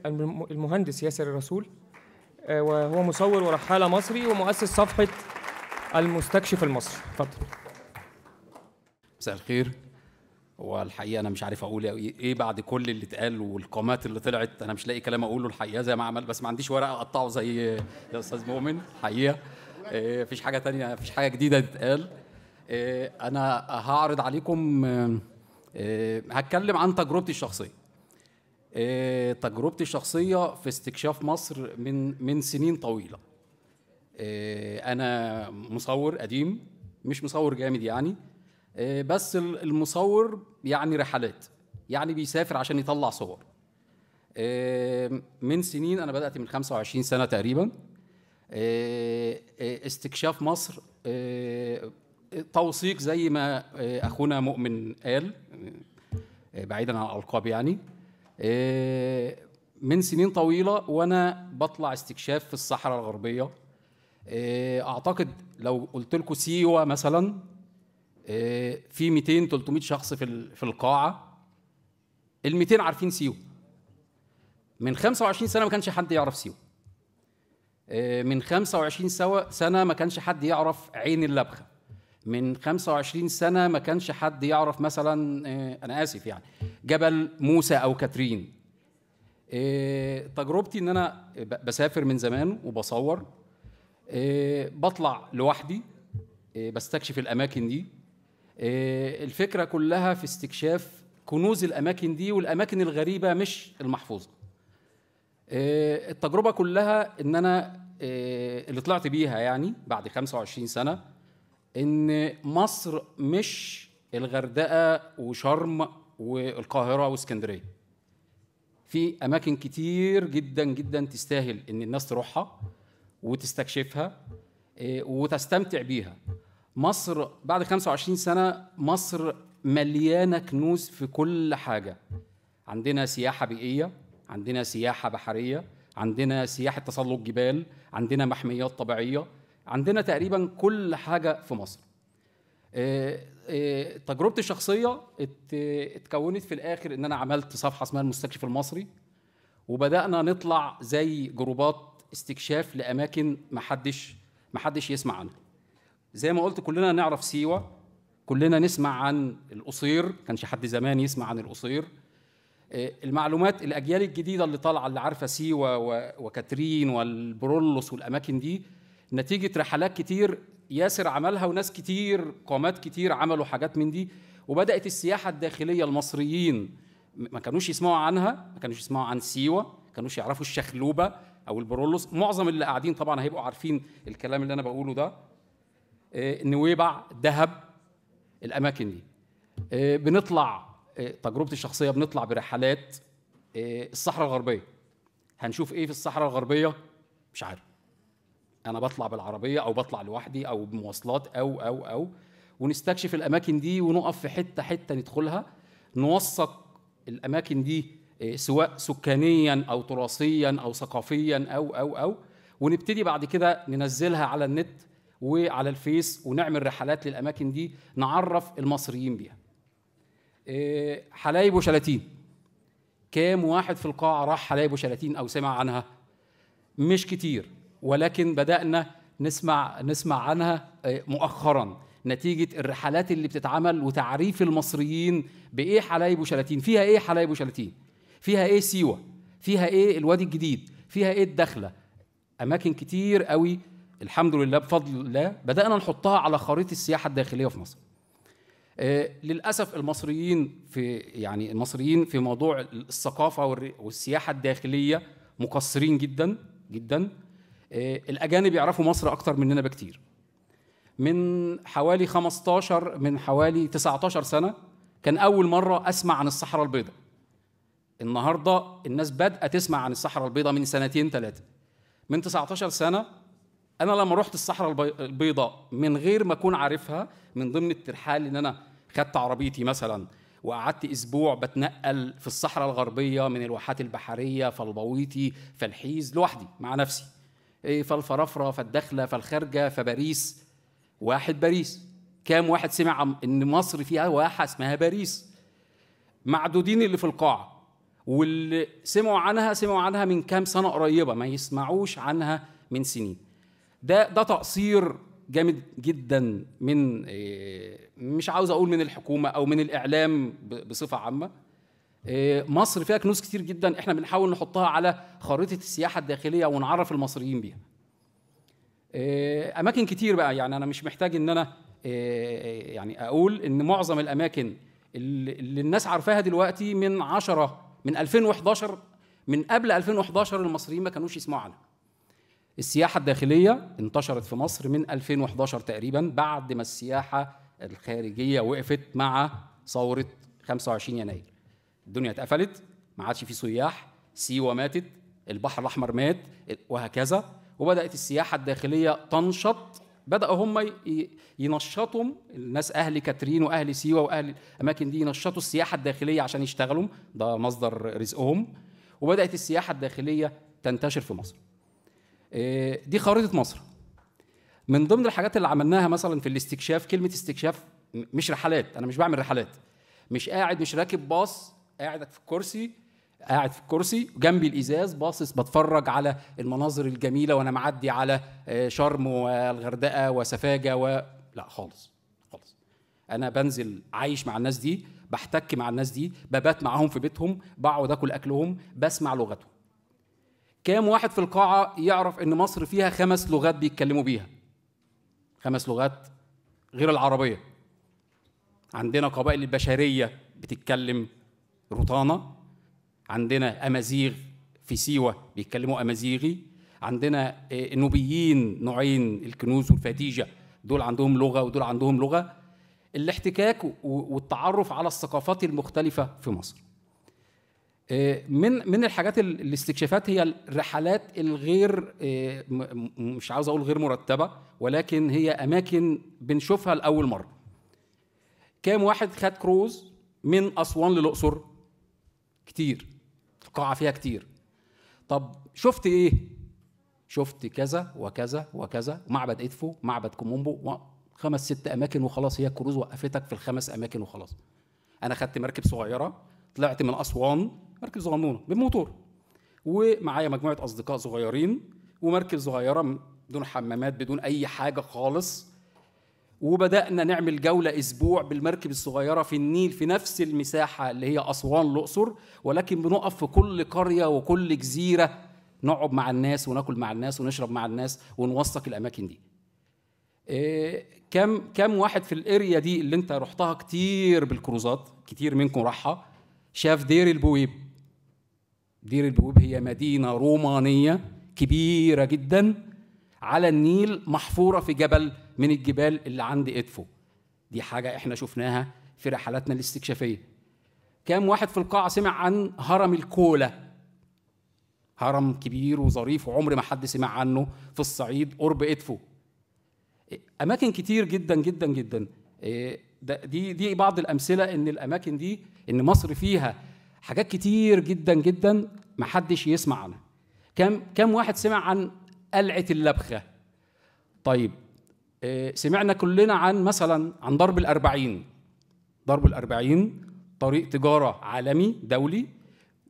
المهندس ياسر الرسول آه، وهو مصور ورحالة مصري ومؤسس صفحة المستكشف المصري اتفضل مساء الخير والحقيقه انا مش عارف اقول إيه،, ايه بعد كل اللي اتقال والقامات اللي طلعت انا مش لاقي كلام اقوله الحقيقه زي ما عمل بس ما عنديش ورقه اقطعه زي يا استاذ مؤمن الحقيقه آه، مفيش حاجه تانية مفيش حاجه جديده تتقال آه، انا هعرض عليكم آه، آه، هتكلم عن تجربتي الشخصيه تجربتي الشخصيه في استكشاف مصر من من سنين طويله انا مصور قديم مش مصور جامد يعني بس المصور يعني رحلات يعني بيسافر عشان يطلع صور من سنين انا بدات من 25 سنه تقريبا استكشاف مصر توثيق زي ما آه، اخونا مؤمن قال آه، آه، بعيدا عن الالقاب يعني من سنين طويله وانا بطلع استكشاف في الصحراء الغربيه اعتقد لو قلت لكم سيوه مثلا في 200 300 شخص في في القاعه ال 200 عارفين سيوه من 25 سنه ما كانش حد يعرف سيوه من 25 سنه ما كانش حد يعرف عين اللبخه من 25 سنه ما كانش حد يعرف مثلا آه، انا اسف يعني جبل موسى او كاترين آه، تجربتي ان انا بسافر من زمان وبصور آه، بطلع لوحدي بستكشف الاماكن دي الفكره كلها في استكشاف كنوز الاماكن دي والاماكن الغريبه مش المحفوظه التجربه كلها ان انا اللي طلعت بيها يعني بعد 25 سنه ان مصر مش الغردقه وشرم والقاهره واسكندريه في اماكن كتير جدا جدا تستاهل ان الناس تروحها وتستكشفها آه، وتستمتع بيها مصر بعد 25 سنه مصر مليانه كنوز في كل حاجه عندنا سياحه بيئيه عندنا سياحه بحريه عندنا سياحه تسلق جبال عندنا محميات طبيعيه عندنا تقريبا كل حاجه في مصر آه، آه، تجربتي الشخصيه اتكونت في الاخر ان انا عملت صفحه اسمها المستكشف المصري وبدانا نطلع زي جروبات استكشاف لاماكن محدش محدش يسمع عنها زي ما قلت كلنا نعرف سيوه كلنا نسمع عن القصير كانش حد زمان يسمع عن القصير آه، المعلومات الاجيال الجديده اللي طالعه اللي عارفه سيوه وكاترين والبرولوس والاماكن دي نتيجه رحلات كتير ياسر عملها وناس كتير قامات كتير عملوا حاجات من دي وبدات السياحه الداخليه المصريين ما كانوش يسمعوا عنها ما كانوش يسمعوا عن سيوه ما كانوش يعرفوا الشخلوبه او البرولوس معظم اللي قاعدين طبعا هيبقوا عارفين الكلام اللي انا بقوله ده آه، نويبع دهب الاماكن دي آه، بنطلع آه، تجربتي الشخصيه بنطلع برحلات الصحراء الغربيه هنشوف ايه في الصحراء الغربيه مش عارف انا بطلع بالعربيه او بطلع لوحدي او بمواصلات او او او ونستكشف الاماكن دي ونقف في حته حته ندخلها نوثق الاماكن دي آه، سواء سكانيا او تراثيا او ثقافيا او او او ونبتدي بعد كده ننزلها على النت وعلى الفيس ونعمل رحلات للاماكن دي نعرف المصريين بيها آه، حلايب وشلاتين كام واحد في القاعه راح حلايب وشلاتين او سمع عنها مش كتير ولكن بدأنا نسمع نسمع عنها آه، مؤخرا نتيجة الرحلات اللي بتتعمل وتعريف المصريين بإيه حلايب وشلاتين فيها إيه حلايب وشلاتين فيها إيه سيوة فيها إيه الوادي الجديد فيها إيه الدخلة أماكن كتير قوي الحمد لله بفضل الله بدأنا نحطها على خريطة السياحة الداخلية في مصر آه، للأسف المصريين في يعني المصريين في موضوع الثقافة والسياحة الداخلية مقصرين جدا جدا آه، الاجانب يعرفوا مصر اكتر مننا بكتير من حوالي 15 من حوالي 19 سنه كان اول مره اسمع عن الصحراء البيضاء النهارده الناس بادئه تسمع عن الصحراء البيضاء من سنتين ثلاثه من 19 سنه انا لما رحت الصحراء البيضاء من غير ما اكون عارفها من ضمن الترحال ان انا خدت عربيتي مثلا وقعدت اسبوع بتنقل في الصحراء الغربيه من الواحات البحريه فالبويطي فالحيز لوحدي مع نفسي ايه فالفرافره فالداخله فالخارجه فباريس واحد باريس كام واحد سمع ان مصر فيها واحه اسمها باريس معدودين اللي في القاعه واللي سمعوا عنها سمعوا عنها من كام سنه قريبه ما يسمعوش عنها من سنين ده ده تقصير جامد جدا من إيه، مش عاوز اقول من الحكومه او من الاعلام بصفه عامه آه، مصر فيها كنوز كتير جدا احنا بنحاول نحطها على خريطه السياحه الداخليه ونعرف المصريين بيها آه، اماكن كتير بقى يعني انا مش محتاج ان انا آه، يعني اقول ان معظم الاماكن اللي الناس عارفاها دلوقتي من 10 من 2011 من قبل 2011 المصريين ما كانوش يسمعوا عنها السياحه الداخليه انتشرت في مصر من 2011 تقريبا بعد ما السياحه الخارجيه وقفت مع ثوره 25 يناير الدنيا اتقفلت ما عادش في سياح سيوه ماتت البحر الاحمر مات وهكذا وبدات السياحه الداخليه تنشط بداوا هم ينشطوا الناس اهل كاترين واهل سيوه واهل الاماكن دي ينشطوا السياحه الداخليه عشان يشتغلوا ده مصدر رزقهم وبدات السياحه الداخليه تنتشر في مصر آه، دي خريطه مصر من ضمن الحاجات اللي عملناها مثلا في الاستكشاف كلمه استكشاف مش رحلات انا مش بعمل رحلات مش قاعد مش راكب باص قاعدك في الكرسي قاعد في الكرسي جنبي الازاز باصص بتفرج على المناظر الجميله وانا معدي على آه، شرم والغردقه وسفاجه و لا خالص خالص انا بنزل عايش مع الناس دي بحتك مع الناس دي ببات معاهم في بيتهم بقعد اكل اكلهم بسمع لغتهم كام واحد في القاعه يعرف ان مصر فيها خمس لغات بيتكلموا بيها خمس لغات غير العربيه عندنا قبائل البشريه بتتكلم رطانه عندنا امازيغ في سيوه بيتكلموا امازيغي عندنا آه، نوبيين نوعين الكنوز والفاتيجه دول عندهم لغه ودول عندهم لغه الاحتكاك والتعرف على الثقافات المختلفه في مصر آه، من من الحاجات الاستكشافات هي الرحلات الغير آه، مش عاوز اقول غير مرتبه ولكن هي اماكن بنشوفها لاول مره كام واحد خد كروز من اسوان للاقصر كتير القاعة فيها كتير طب شفت إيه؟ شفت كذا وكذا وكذا معبد إدفو معبد كومومبو خمس ست أماكن وخلاص هي الكروز وقفتك في الخمس أماكن وخلاص أنا خدت مركب صغيرة طلعت من أسوان مركب صغنونة بالموتور ومعايا مجموعة أصدقاء صغيرين ومركب صغيرة بدون حمامات بدون أي حاجة خالص وبدانا نعمل جوله اسبوع بالمركب الصغيره في النيل في نفس المساحه اللي هي اسوان الاقصر ولكن بنقف في كل قريه وكل جزيره نقعد مع الناس وناكل مع الناس ونشرب مع الناس ونوثق الاماكن دي آه، كم كم واحد في الاريا دي اللي انت رحتها كتير بالكروزات كتير منكم راحها شاف دير البويب دير البويب هي مدينه رومانيه كبيره جدا على النيل محفوره في جبل من الجبال اللي عند ادفو دي حاجه احنا شفناها في رحلاتنا الاستكشافيه كام واحد في القاعه سمع عن هرم الكولا هرم كبير وظريف وعمر ما حد سمع عنه في الصعيد قرب ادفو اماكن كتير جدا جدا جدا إيه، دي دي بعض الامثله ان الاماكن دي ان مصر فيها حاجات كتير جدا جدا ما حدش يسمع عنها كم كم واحد سمع عن قلعه اللبخه طيب آه، سمعنا كلنا عن مثلا عن ضرب الأربعين ضرب الأربعين طريق تجارة عالمي دولي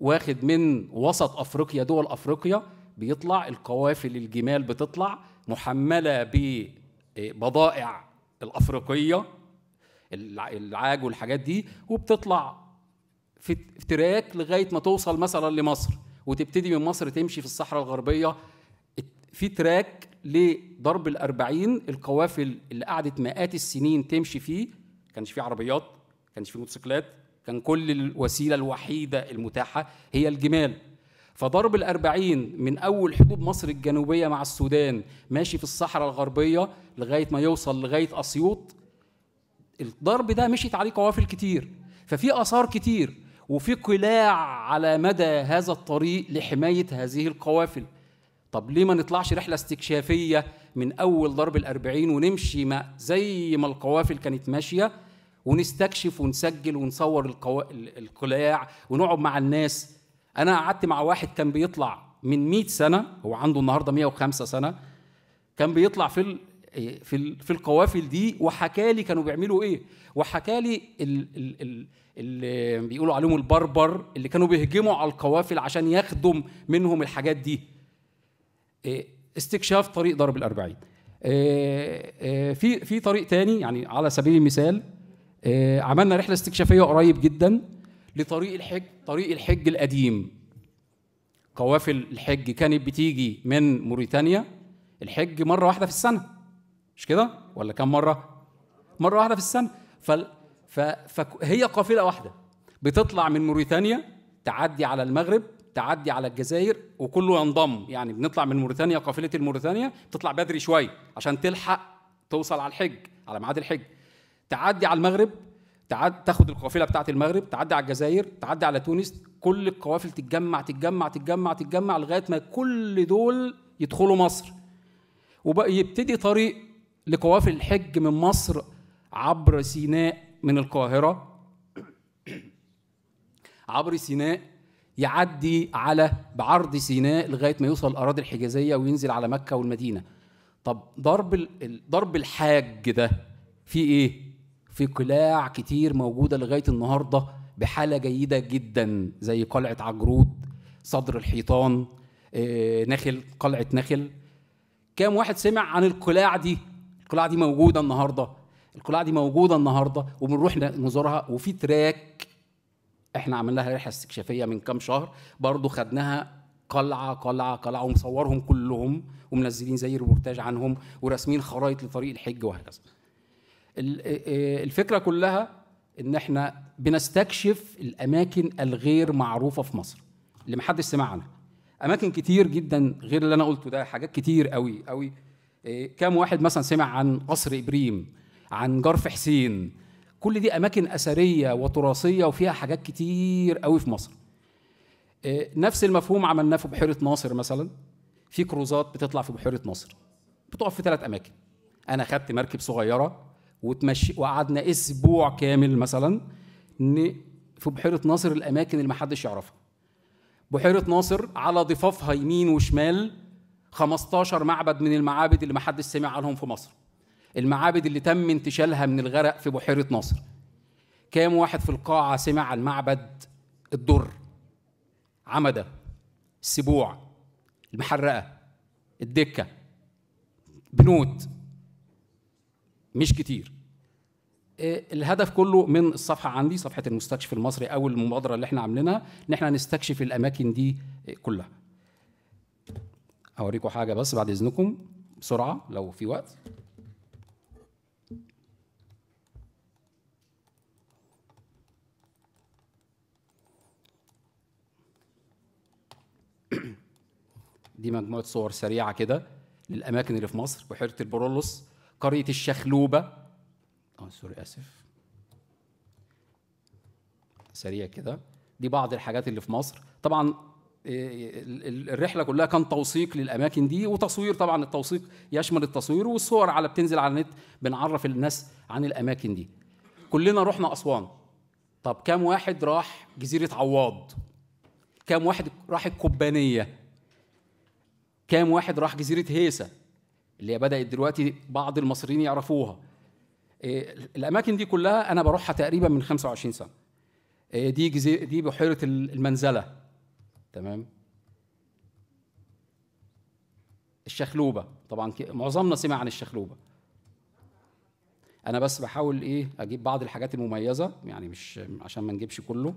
واخد من وسط أفريقيا دول أفريقيا بيطلع القوافل الجمال بتطلع محملة ببضائع آه، الأفريقية العاج والحاجات دي وبتطلع في تراك لغاية ما توصل مثلا لمصر وتبتدي من مصر تمشي في الصحراء الغربية في تراك لضرب الأربعين القوافل اللي قعدت مئات السنين تمشي فيه كانش فيه عربيات كانش فيه موتوسيكلات كان كل الوسيلة الوحيدة المتاحة هي الجمال فضرب الأربعين من أول حدود مصر الجنوبية مع السودان ماشي في الصحراء الغربية لغاية ما يوصل لغاية أسيوط الضرب ده مشيت عليه قوافل كتير ففي آثار كتير وفي قلاع على مدى هذا الطريق لحماية هذه القوافل طب ليه ما نطلعش رحلة استكشافية من أول ضرب الأربعين ونمشي ما زي ما القوافل كانت ماشية ونستكشف ونسجل ونصور القو... القلاع ونقعد مع الناس أنا قعدت مع واحد كان بيطلع من 100 سنة هو عنده النهاردة 105 سنة كان بيطلع في ال... في ال... في القوافل دي وحكى لي كانوا بيعملوا إيه وحكى لي ال... ال... ال... اللي بيقولوا عليهم البربر اللي كانوا بيهجموا على القوافل عشان يخدم منهم الحاجات دي إيه، استكشاف طريق ضرب الأربعين إيه، إيه، في في طريق تاني يعني على سبيل المثال عملنا رحلة استكشافية قريب جدا لطريق الحج طريق الحج القديم قوافل الحج كانت بتيجي من موريتانيا الحج مرة واحدة في السنة مش كده ولا كم مرة مرة واحدة في السنة فال فهي قافلة واحدة بتطلع من موريتانيا تعدي على المغرب تعدي على الجزائر وكله ينضم يعني بنطلع من موريتانيا قافله الموريتانيا بتطلع بدري شويه عشان تلحق توصل على الحج على ميعاد الحج تعدي على المغرب تعد تاخد القافله بتاعه المغرب تعدي على الجزائر تعدي على تونس كل القوافل تتجمع تتجمع تتجمع تتجمع لغايه ما كل دول يدخلوا مصر وبقى يبتدي طريق لقوافل الحج من مصر عبر سيناء من القاهره عبر سيناء يعدي على بعرض سيناء لغايه ما يوصل الاراضي الحجازيه وينزل على مكه والمدينه طب ضرب ضرب الحاج ده في ايه في قلاع كتير موجوده لغايه النهارده بحاله جيده جدا زي قلعه عجرود صدر الحيطان آه، نخل قلعه نخل كام واحد سمع عن القلاع دي القلاع دي موجوده النهارده القلاع دي موجوده النهارده وبنروح نزورها وفي تراك احنا عملناها رحله استكشافيه من كام شهر برضو خدناها قلعه قلعه قلعه ومصورهم كلهم ومنزلين زي ريبورتاج عنهم وراسمين خرائط لطريق الحج وهكذا آه، آه، الفكره كلها ان احنا بنستكشف الاماكن الغير معروفه في مصر اللي محدش سمع عنها اماكن كتير جدا غير اللي انا قلته ده حاجات كتير قوي قوي آه، كام واحد مثلا سمع عن قصر ابريم عن جرف حسين كل دي اماكن اثريه وتراثيه وفيها حاجات كتير قوي في مصر آه، نفس المفهوم عملناه في بحيره ناصر مثلا في كروزات بتطلع في بحيره ناصر بتقف في ثلاث اماكن انا خدت مركب صغيره وتمشي وقعدنا اسبوع كامل مثلا في بحيره ناصر الاماكن اللي محدش يعرفها بحيره ناصر على ضفافها يمين وشمال 15 معبد من المعابد اللي محدش سمع عنهم في مصر المعابد اللي تم انتشالها من الغرق في بحيرة ناصر كام واحد في القاعة سمع عن معبد الدر عمدة السبوع المحرقة الدكة بنوت مش كتير آه، الهدف كله من الصفحه عندي صفحه المستكشف المصري او المبادره اللي احنا عاملينها ان احنا نستكشف الاماكن دي كلها اوريكم حاجه بس بعد اذنكم بسرعه لو في وقت دي مجموعه صور سريعه كده للاماكن اللي في مصر بحيره البرولوس قريه الشخلوبه اه سوري اسف سريع كده دي بعض الحاجات اللي في مصر طبعا آه، الرحله كلها كان توثيق للاماكن دي وتصوير طبعا التوثيق يشمل التصوير والصور على بتنزل على النت بنعرف الناس عن الاماكن دي كلنا رحنا اسوان طب كام واحد راح جزيره عواض كام واحد راح الكوبانيه كام واحد راح جزيره هيسا اللي هي بدات دلوقتي بعض المصريين يعرفوها إيه، الاماكن دي كلها انا بروحها تقريبا من 25 سنه إيه، دي دي بحيره المنزله تمام الشخلوبه طبعا معظمنا سمع عن الشخلوبه انا بس بحاول ايه اجيب بعض الحاجات المميزه يعني مش عشان ما نجيبش كله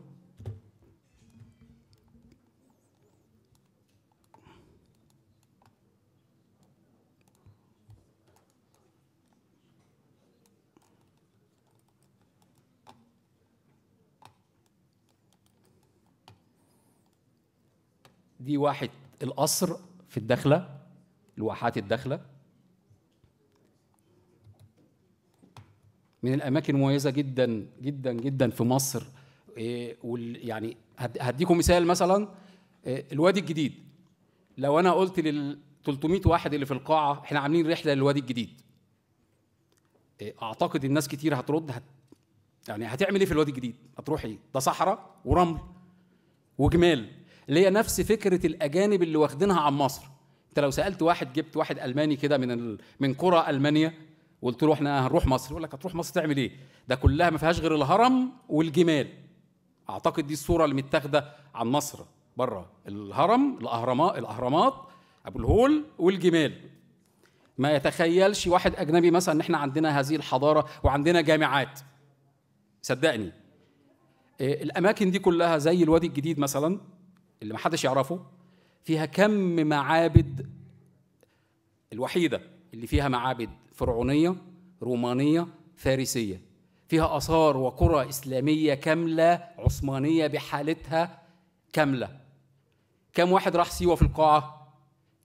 دي واحد القصر في الدخلة الواحات الدخلة من الأماكن المميزة جدا جدا جدا في مصر إيه، يعني هديكم مثال مثلا إيه، الوادي الجديد لو أنا قلت لل 300 واحد اللي في القاعة احنا عاملين رحلة للوادي الجديد إيه، أعتقد الناس كتير هترد هت يعني هتعمل ايه في الوادي الجديد؟ هتروح ايه؟ ده صحراء ورمل وجمال اللي هي نفس فكره الاجانب اللي واخدينها عن مصر انت لو سالت واحد جبت واحد الماني كده من ال... من قرى المانيا وقلت له احنا هنروح مصر يقول لك هتروح مصر تعمل ايه ده كلها ما فيهاش غير الهرم والجمال اعتقد دي الصوره اللي متاخده عن مصر بره الهرم الاهرامات الاهرامات ابو الهول والجمال ما يتخيلش واحد اجنبي مثلا ان احنا عندنا هذه الحضاره وعندنا جامعات صدقني إيه، الاماكن دي كلها زي الوادي الجديد مثلا اللي ما حدش يعرفه فيها كم معابد الوحيدة اللي فيها معابد فرعونية رومانية فارسية فيها آثار وقرى إسلامية كاملة عثمانية بحالتها كاملة كم واحد راح سيوة في القاعة؟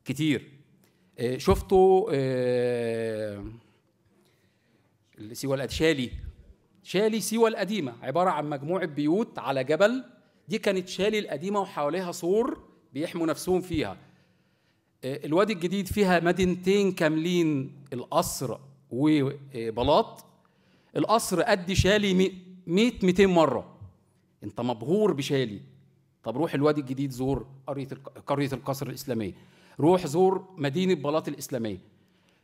كتير آه، شفتوا آه، سيوة الأدشالي شالي شالي سيوة القديمة عبارة عن مجموعة بيوت على جبل دي كانت شالي القديمه وحواليها سور بيحموا نفسهم فيها آه، الوادي الجديد فيها مدينتين كاملين القصر وبلاط القصر قد شالي 100 200 مره انت مبهور بشالي طب روح الوادي الجديد زور قريه قريه القصر الاسلاميه روح زور مدينه بلاط الاسلاميه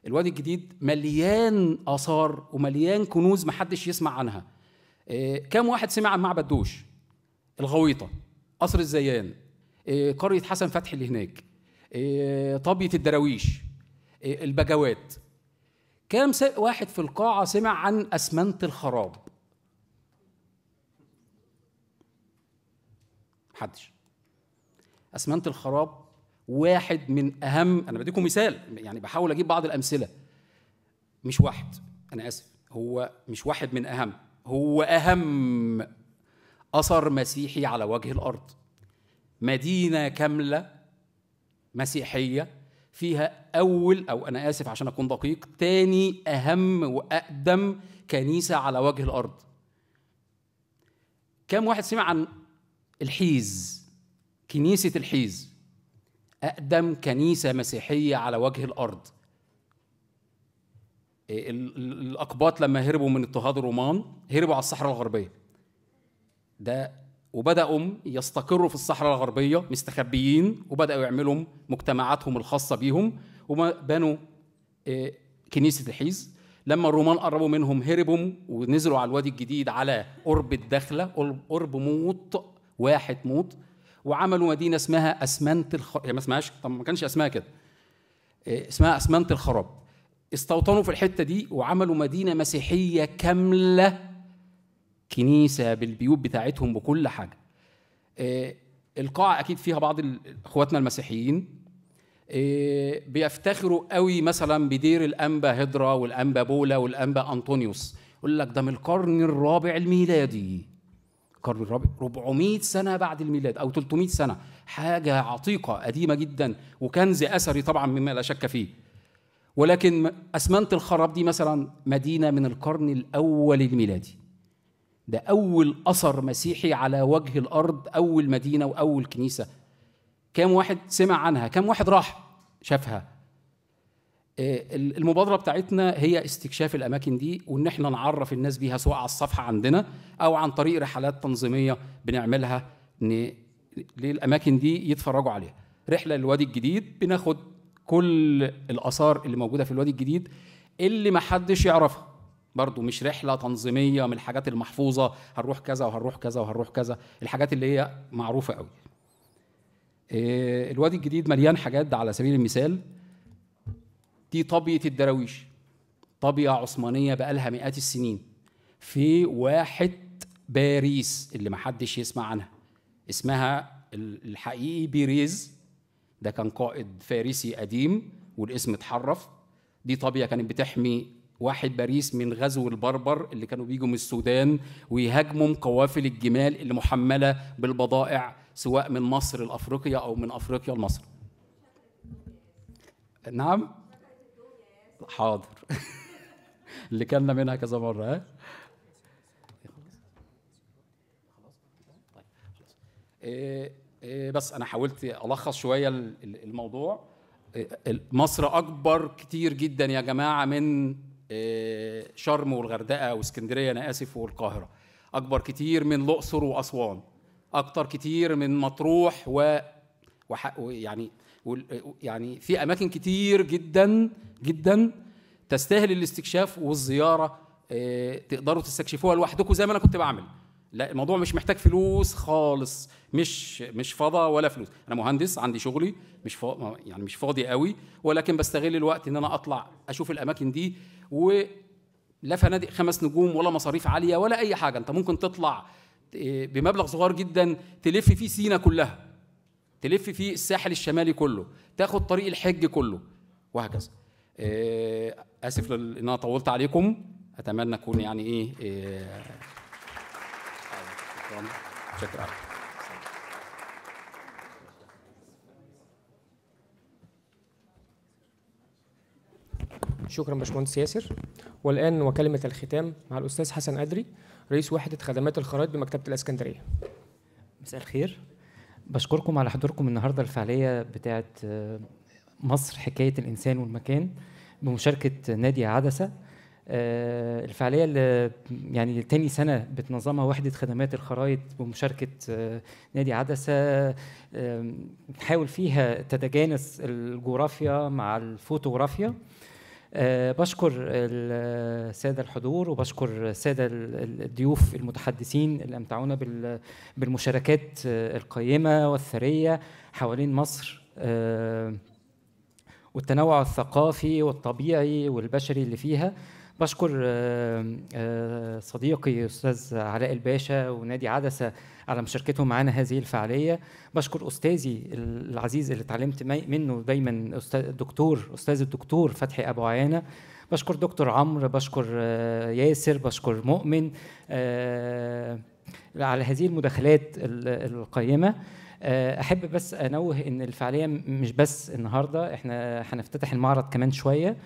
الوادي الجديد مليان اثار ومليان كنوز محدش يسمع عنها آه، كم واحد سمع عن معبد دوش الغويطه قصر الزيان آه، قريه حسن فتحي اللي هناك آه، طابيه الدراويش آه، البجوات كام واحد في القاعه سمع عن اسمنت الخراب محدش اسمنت الخراب واحد من اهم انا بديكم مثال يعني بحاول اجيب بعض الامثله مش واحد انا اسف هو مش واحد من اهم هو اهم اثر مسيحي على وجه الارض مدينه كامله مسيحيه فيها اول او انا اسف عشان اكون دقيق تاني اهم واقدم كنيسه على وجه الارض كم واحد سمع عن الحيز كنيسه الحيز اقدم كنيسه مسيحيه على وجه الارض إيه، الاقباط لما هربوا من اضطهاد الرومان هربوا على الصحراء الغربيه ده وبداوا يستقروا في الصحراء الغربيه مستخبيين وبداوا يعملوا مجتمعاتهم الخاصه بيهم وبنوا آه، كنيسه الحيز لما الرومان قربوا منهم هربوا ونزلوا على الوادي الجديد على قرب الدخله قرب موط واحد موط وعملوا مدينه اسمها اسمنت الخ... ما اسمهاش طب ما كانش اسمها كده آه، اسمها اسمنت الخراب استوطنوا في الحته دي وعملوا مدينه مسيحيه كامله بالكنيسه بالبيوت بتاعتهم بكل حاجه آه، القاعه اكيد فيها بعض اخواتنا المسيحيين آه، بيفتخروا قوي مثلا بدير الانبا هدرا والانبا بولا والانبا انطونيوس يقول لك ده من القرن الرابع الميلادي القرن الرابع 400 سنه بعد الميلاد او 300 سنه حاجه عتيقه قديمه جدا وكنز اثري طبعا مما لا شك فيه ولكن اسمنت الخراب دي مثلا مدينه من القرن الاول الميلادي ده أول أثر مسيحي على وجه الأرض أول مدينة وأول كنيسة كام واحد سمع عنها كام واحد راح شافها آه، المبادرة بتاعتنا هي استكشاف الأماكن دي وإن إحنا نعرف الناس بيها سواء على الصفحة عندنا أو عن طريق رحلات تنظيمية بنعملها للأماكن دي يتفرجوا عليها رحلة للوادي الجديد بناخد كل الآثار اللي موجودة في الوادي الجديد اللي محدش يعرفها برضو مش رحله تنظيميه من الحاجات المحفوظه هنروح كذا وهنروح كذا وهنروح كذا الحاجات اللي هي معروفه قوي آه، الوادي الجديد مليان حاجات على سبيل المثال دي طبية الدراويش طبيه عثمانية بقالها مئات السنين في واحد باريس اللي محدش يسمع عنها اسمها الحقيقي بيريز ده كان قائد فارسي قديم والاسم اتحرف دي طبيه كانت بتحمي واحد باريس من غزو البربر اللي كانوا بيجوا من السودان ويهاجموا قوافل الجمال اللي محمله بالبضائع سواء من مصر لافريقيا او من افريقيا لمصر. نعم حاضر اللي كلنا منها كذا مره ها إيه، إيه، بس انا حاولت الخص شويه الموضوع إيه، مصر اكبر كتير جدا يا جماعه من شرم والغردقه واسكندريه انا اسف والقاهره اكبر كتير من الاقصر واسوان اكتر كتير من مطروح و يعني يعني في اماكن كتير جدا جدا تستاهل الاستكشاف والزياره آه، تقدروا تستكشفوها لوحدكم زي ما انا كنت بعمل لا الموضوع مش محتاج فلوس خالص مش مش فضا ولا فلوس انا مهندس عندي شغلي مش فا... يعني مش فاضي قوي ولكن بستغل الوقت ان انا اطلع اشوف الاماكن دي و لا فنادق خمس نجوم ولا مصاريف عاليه ولا اي حاجه انت ممكن تطلع آه، بمبلغ صغير جدا تلف فيه سينا كلها تلف فيه الساحل الشمالي كله تاخد طريق الحج كله وهكذا آه، اسف ان انا طولت عليكم اتمنى اكون يعني ايه, إيه شكرا شكرا باشمهندس ياسر والان وكلمه الختام مع الاستاذ حسن ادري رئيس وحده خدمات الخرائط بمكتبه الاسكندريه مساء الخير بشكركم على حضوركم النهارده الفعاليه بتاعه مصر حكايه الانسان والمكان بمشاركه نادي عدسه آه، الفعاليه اللي يعني تاني سنه بتنظمها وحده خدمات الخرايط بمشاركه آه، نادي عدسه بنحاول آه، فيها تتجانس الجغرافيا مع الفوتوغرافيا بشكر الساده الحضور وبشكر الساده الضيوف المتحدثين اللي امتعونا بالمشاركات القيمه والثريه حوالين مصر والتنوع الثقافي والطبيعي والبشري اللي فيها بشكر آه، آه، صديقي استاذ علاء الباشا ونادي عدسه على مشاركتهم معنا هذه الفعاليه بشكر استاذي العزيز اللي اتعلمت منه دايما استاذ الدكتور استاذ الدكتور فتحي ابو عيانه بشكر دكتور عمرو بشكر آه، ياسر بشكر مؤمن على هذه المداخلات القيمه احب بس انوه ان الفعاليه مش بس النهارده احنا هنفتتح المعرض كمان شويه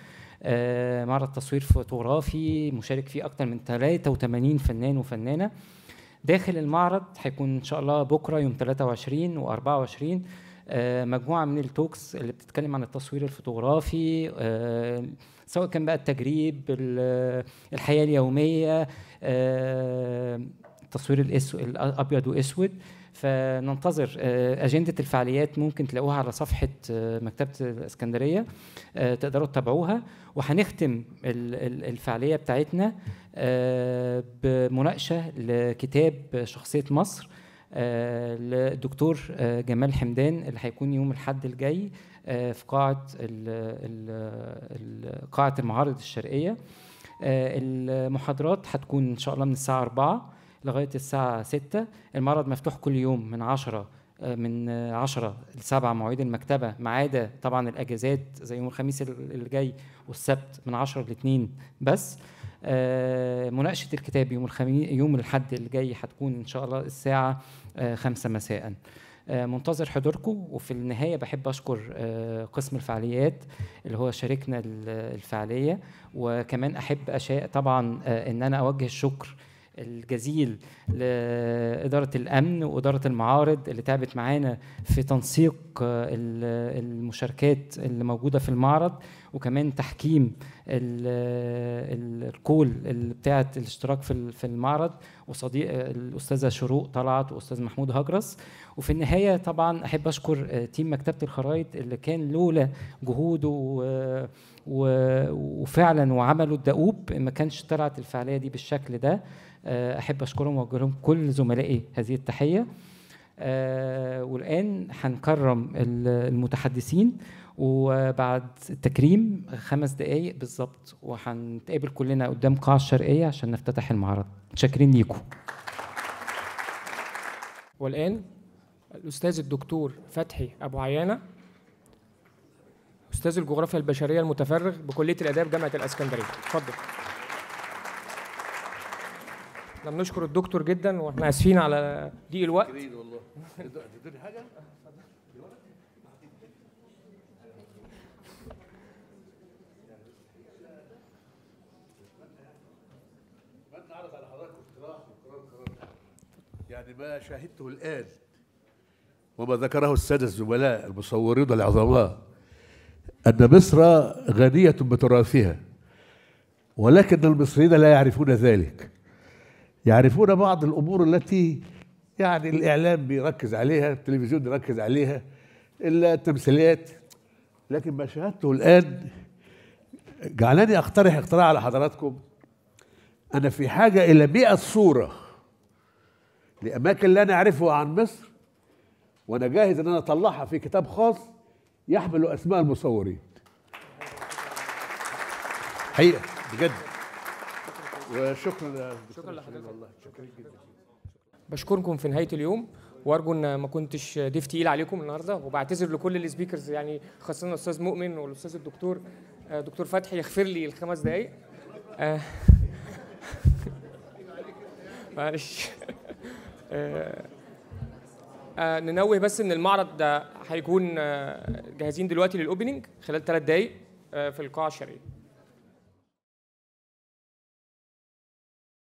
آه، معرض تصوير فوتوغرافي مشارك فيه أكثر من 83 فنان وفنانة داخل المعرض هيكون إن شاء الله بكرة يوم 23 و 24 مجموعة من التوكس اللي بتتكلم عن التصوير الفوتوغرافي آه، سواء كان بقى التجريب الحياة اليومية التصوير آه، الابيض واسود فننتظر آه، اجنده الفعاليات ممكن تلاقوها على صفحه آه، مكتبه الاسكندريه آه، تقدروا تتابعوها وهنختم الفعاليه بتاعتنا بمناقشه لكتاب شخصيه مصر للدكتور جمال حمدان اللي هيكون يوم الاحد الجاي في قاعه قاعه المعارض الشرقيه المحاضرات هتكون ان شاء الله من الساعه 4 لغايه الساعه ستة المعرض مفتوح كل يوم من 10 آه، من 10 ل 7 مواعيد المكتبه ما عدا آه، طبعا الاجازات زي يوم الخميس اللي جاي والسبت من 10 ل 2 بس آه، مناقشه الكتاب يوم الخميس يوم الاحد اللي جاي هتكون ان شاء الله الساعه خمسة مساء منتظر حضوركم وفي النهايه بحب اشكر قسم الفعاليات اللي هو شاركنا الفعاليه وكمان احب أشاء طبعا ان انا اوجه الشكر الجزيل لإدارة الأمن وإدارة المعارض اللي تعبت معانا في تنسيق آه، المشاركات اللي موجودة في المعرض وكمان تحكيم آه، الكول اللي بتاعت الاشتراك في المعرض وصديق آه، الأستاذة شروق طلعت وأستاذ محمود هجرس وفي النهاية طبعا أحب أشكر تيم مكتبة الخرايط اللي كان لولا جهوده وفعلا وعمله الدؤوب ما كانش طلعت الفعالية دي بالشكل ده آه، احب اشكرهم واوجه لهم كل زملائي هذه التحيه آه، والان هنكرم المتحدثين وبعد التكريم خمس دقايق بالظبط وهنتقابل كلنا قدام قاعة الشرقية عشان نفتتح المعرض شاكرين ليكم والآن الأستاذ الدكتور فتحي أبو عيانة أستاذ الجغرافيا البشرية المتفرغ بكلية الآداب جامعة الإسكندرية اتفضل احنا بنشكر الدكتور جدا واحنا اسفين على ضيق الوقت والله إيه إيه حاجه يعني ما شاهدته الآن وما ذكره السادة الزملاء المصورين العظماء أن مصر غنية بتراثها ولكن المصريين لا يعرفون ذلك يعرفون بعض الامور التي يعني الاعلام بيركز عليها التلفزيون بيركز عليها الا التمثيليات لكن ما شاهدته الان جعلني اقترح اقتراح على حضراتكم انا في حاجه الى 100 صوره لاماكن لا نعرفها عن مصر وانا جاهز ان انا اطلعها في كتاب خاص يحمل اسماء المصورين حقيقه بجد وشكرا شكرا لحضرتك والله شكرا جدا بشكركم في نهايه اليوم وارجو ان ما كنتش ضيف تقيل عليكم النهارده وبعتذر لكل السبيكرز يعني خاصه الاستاذ مؤمن والاستاذ الدكتور آه، دكتور فتحي يغفر لي الخمس دقائق آه، معلش آه، ننوه بس ان المعرض ده هيكون جاهزين دلوقتي للاوبننج خلال ثلاث دقائق في القاعه الشرقيه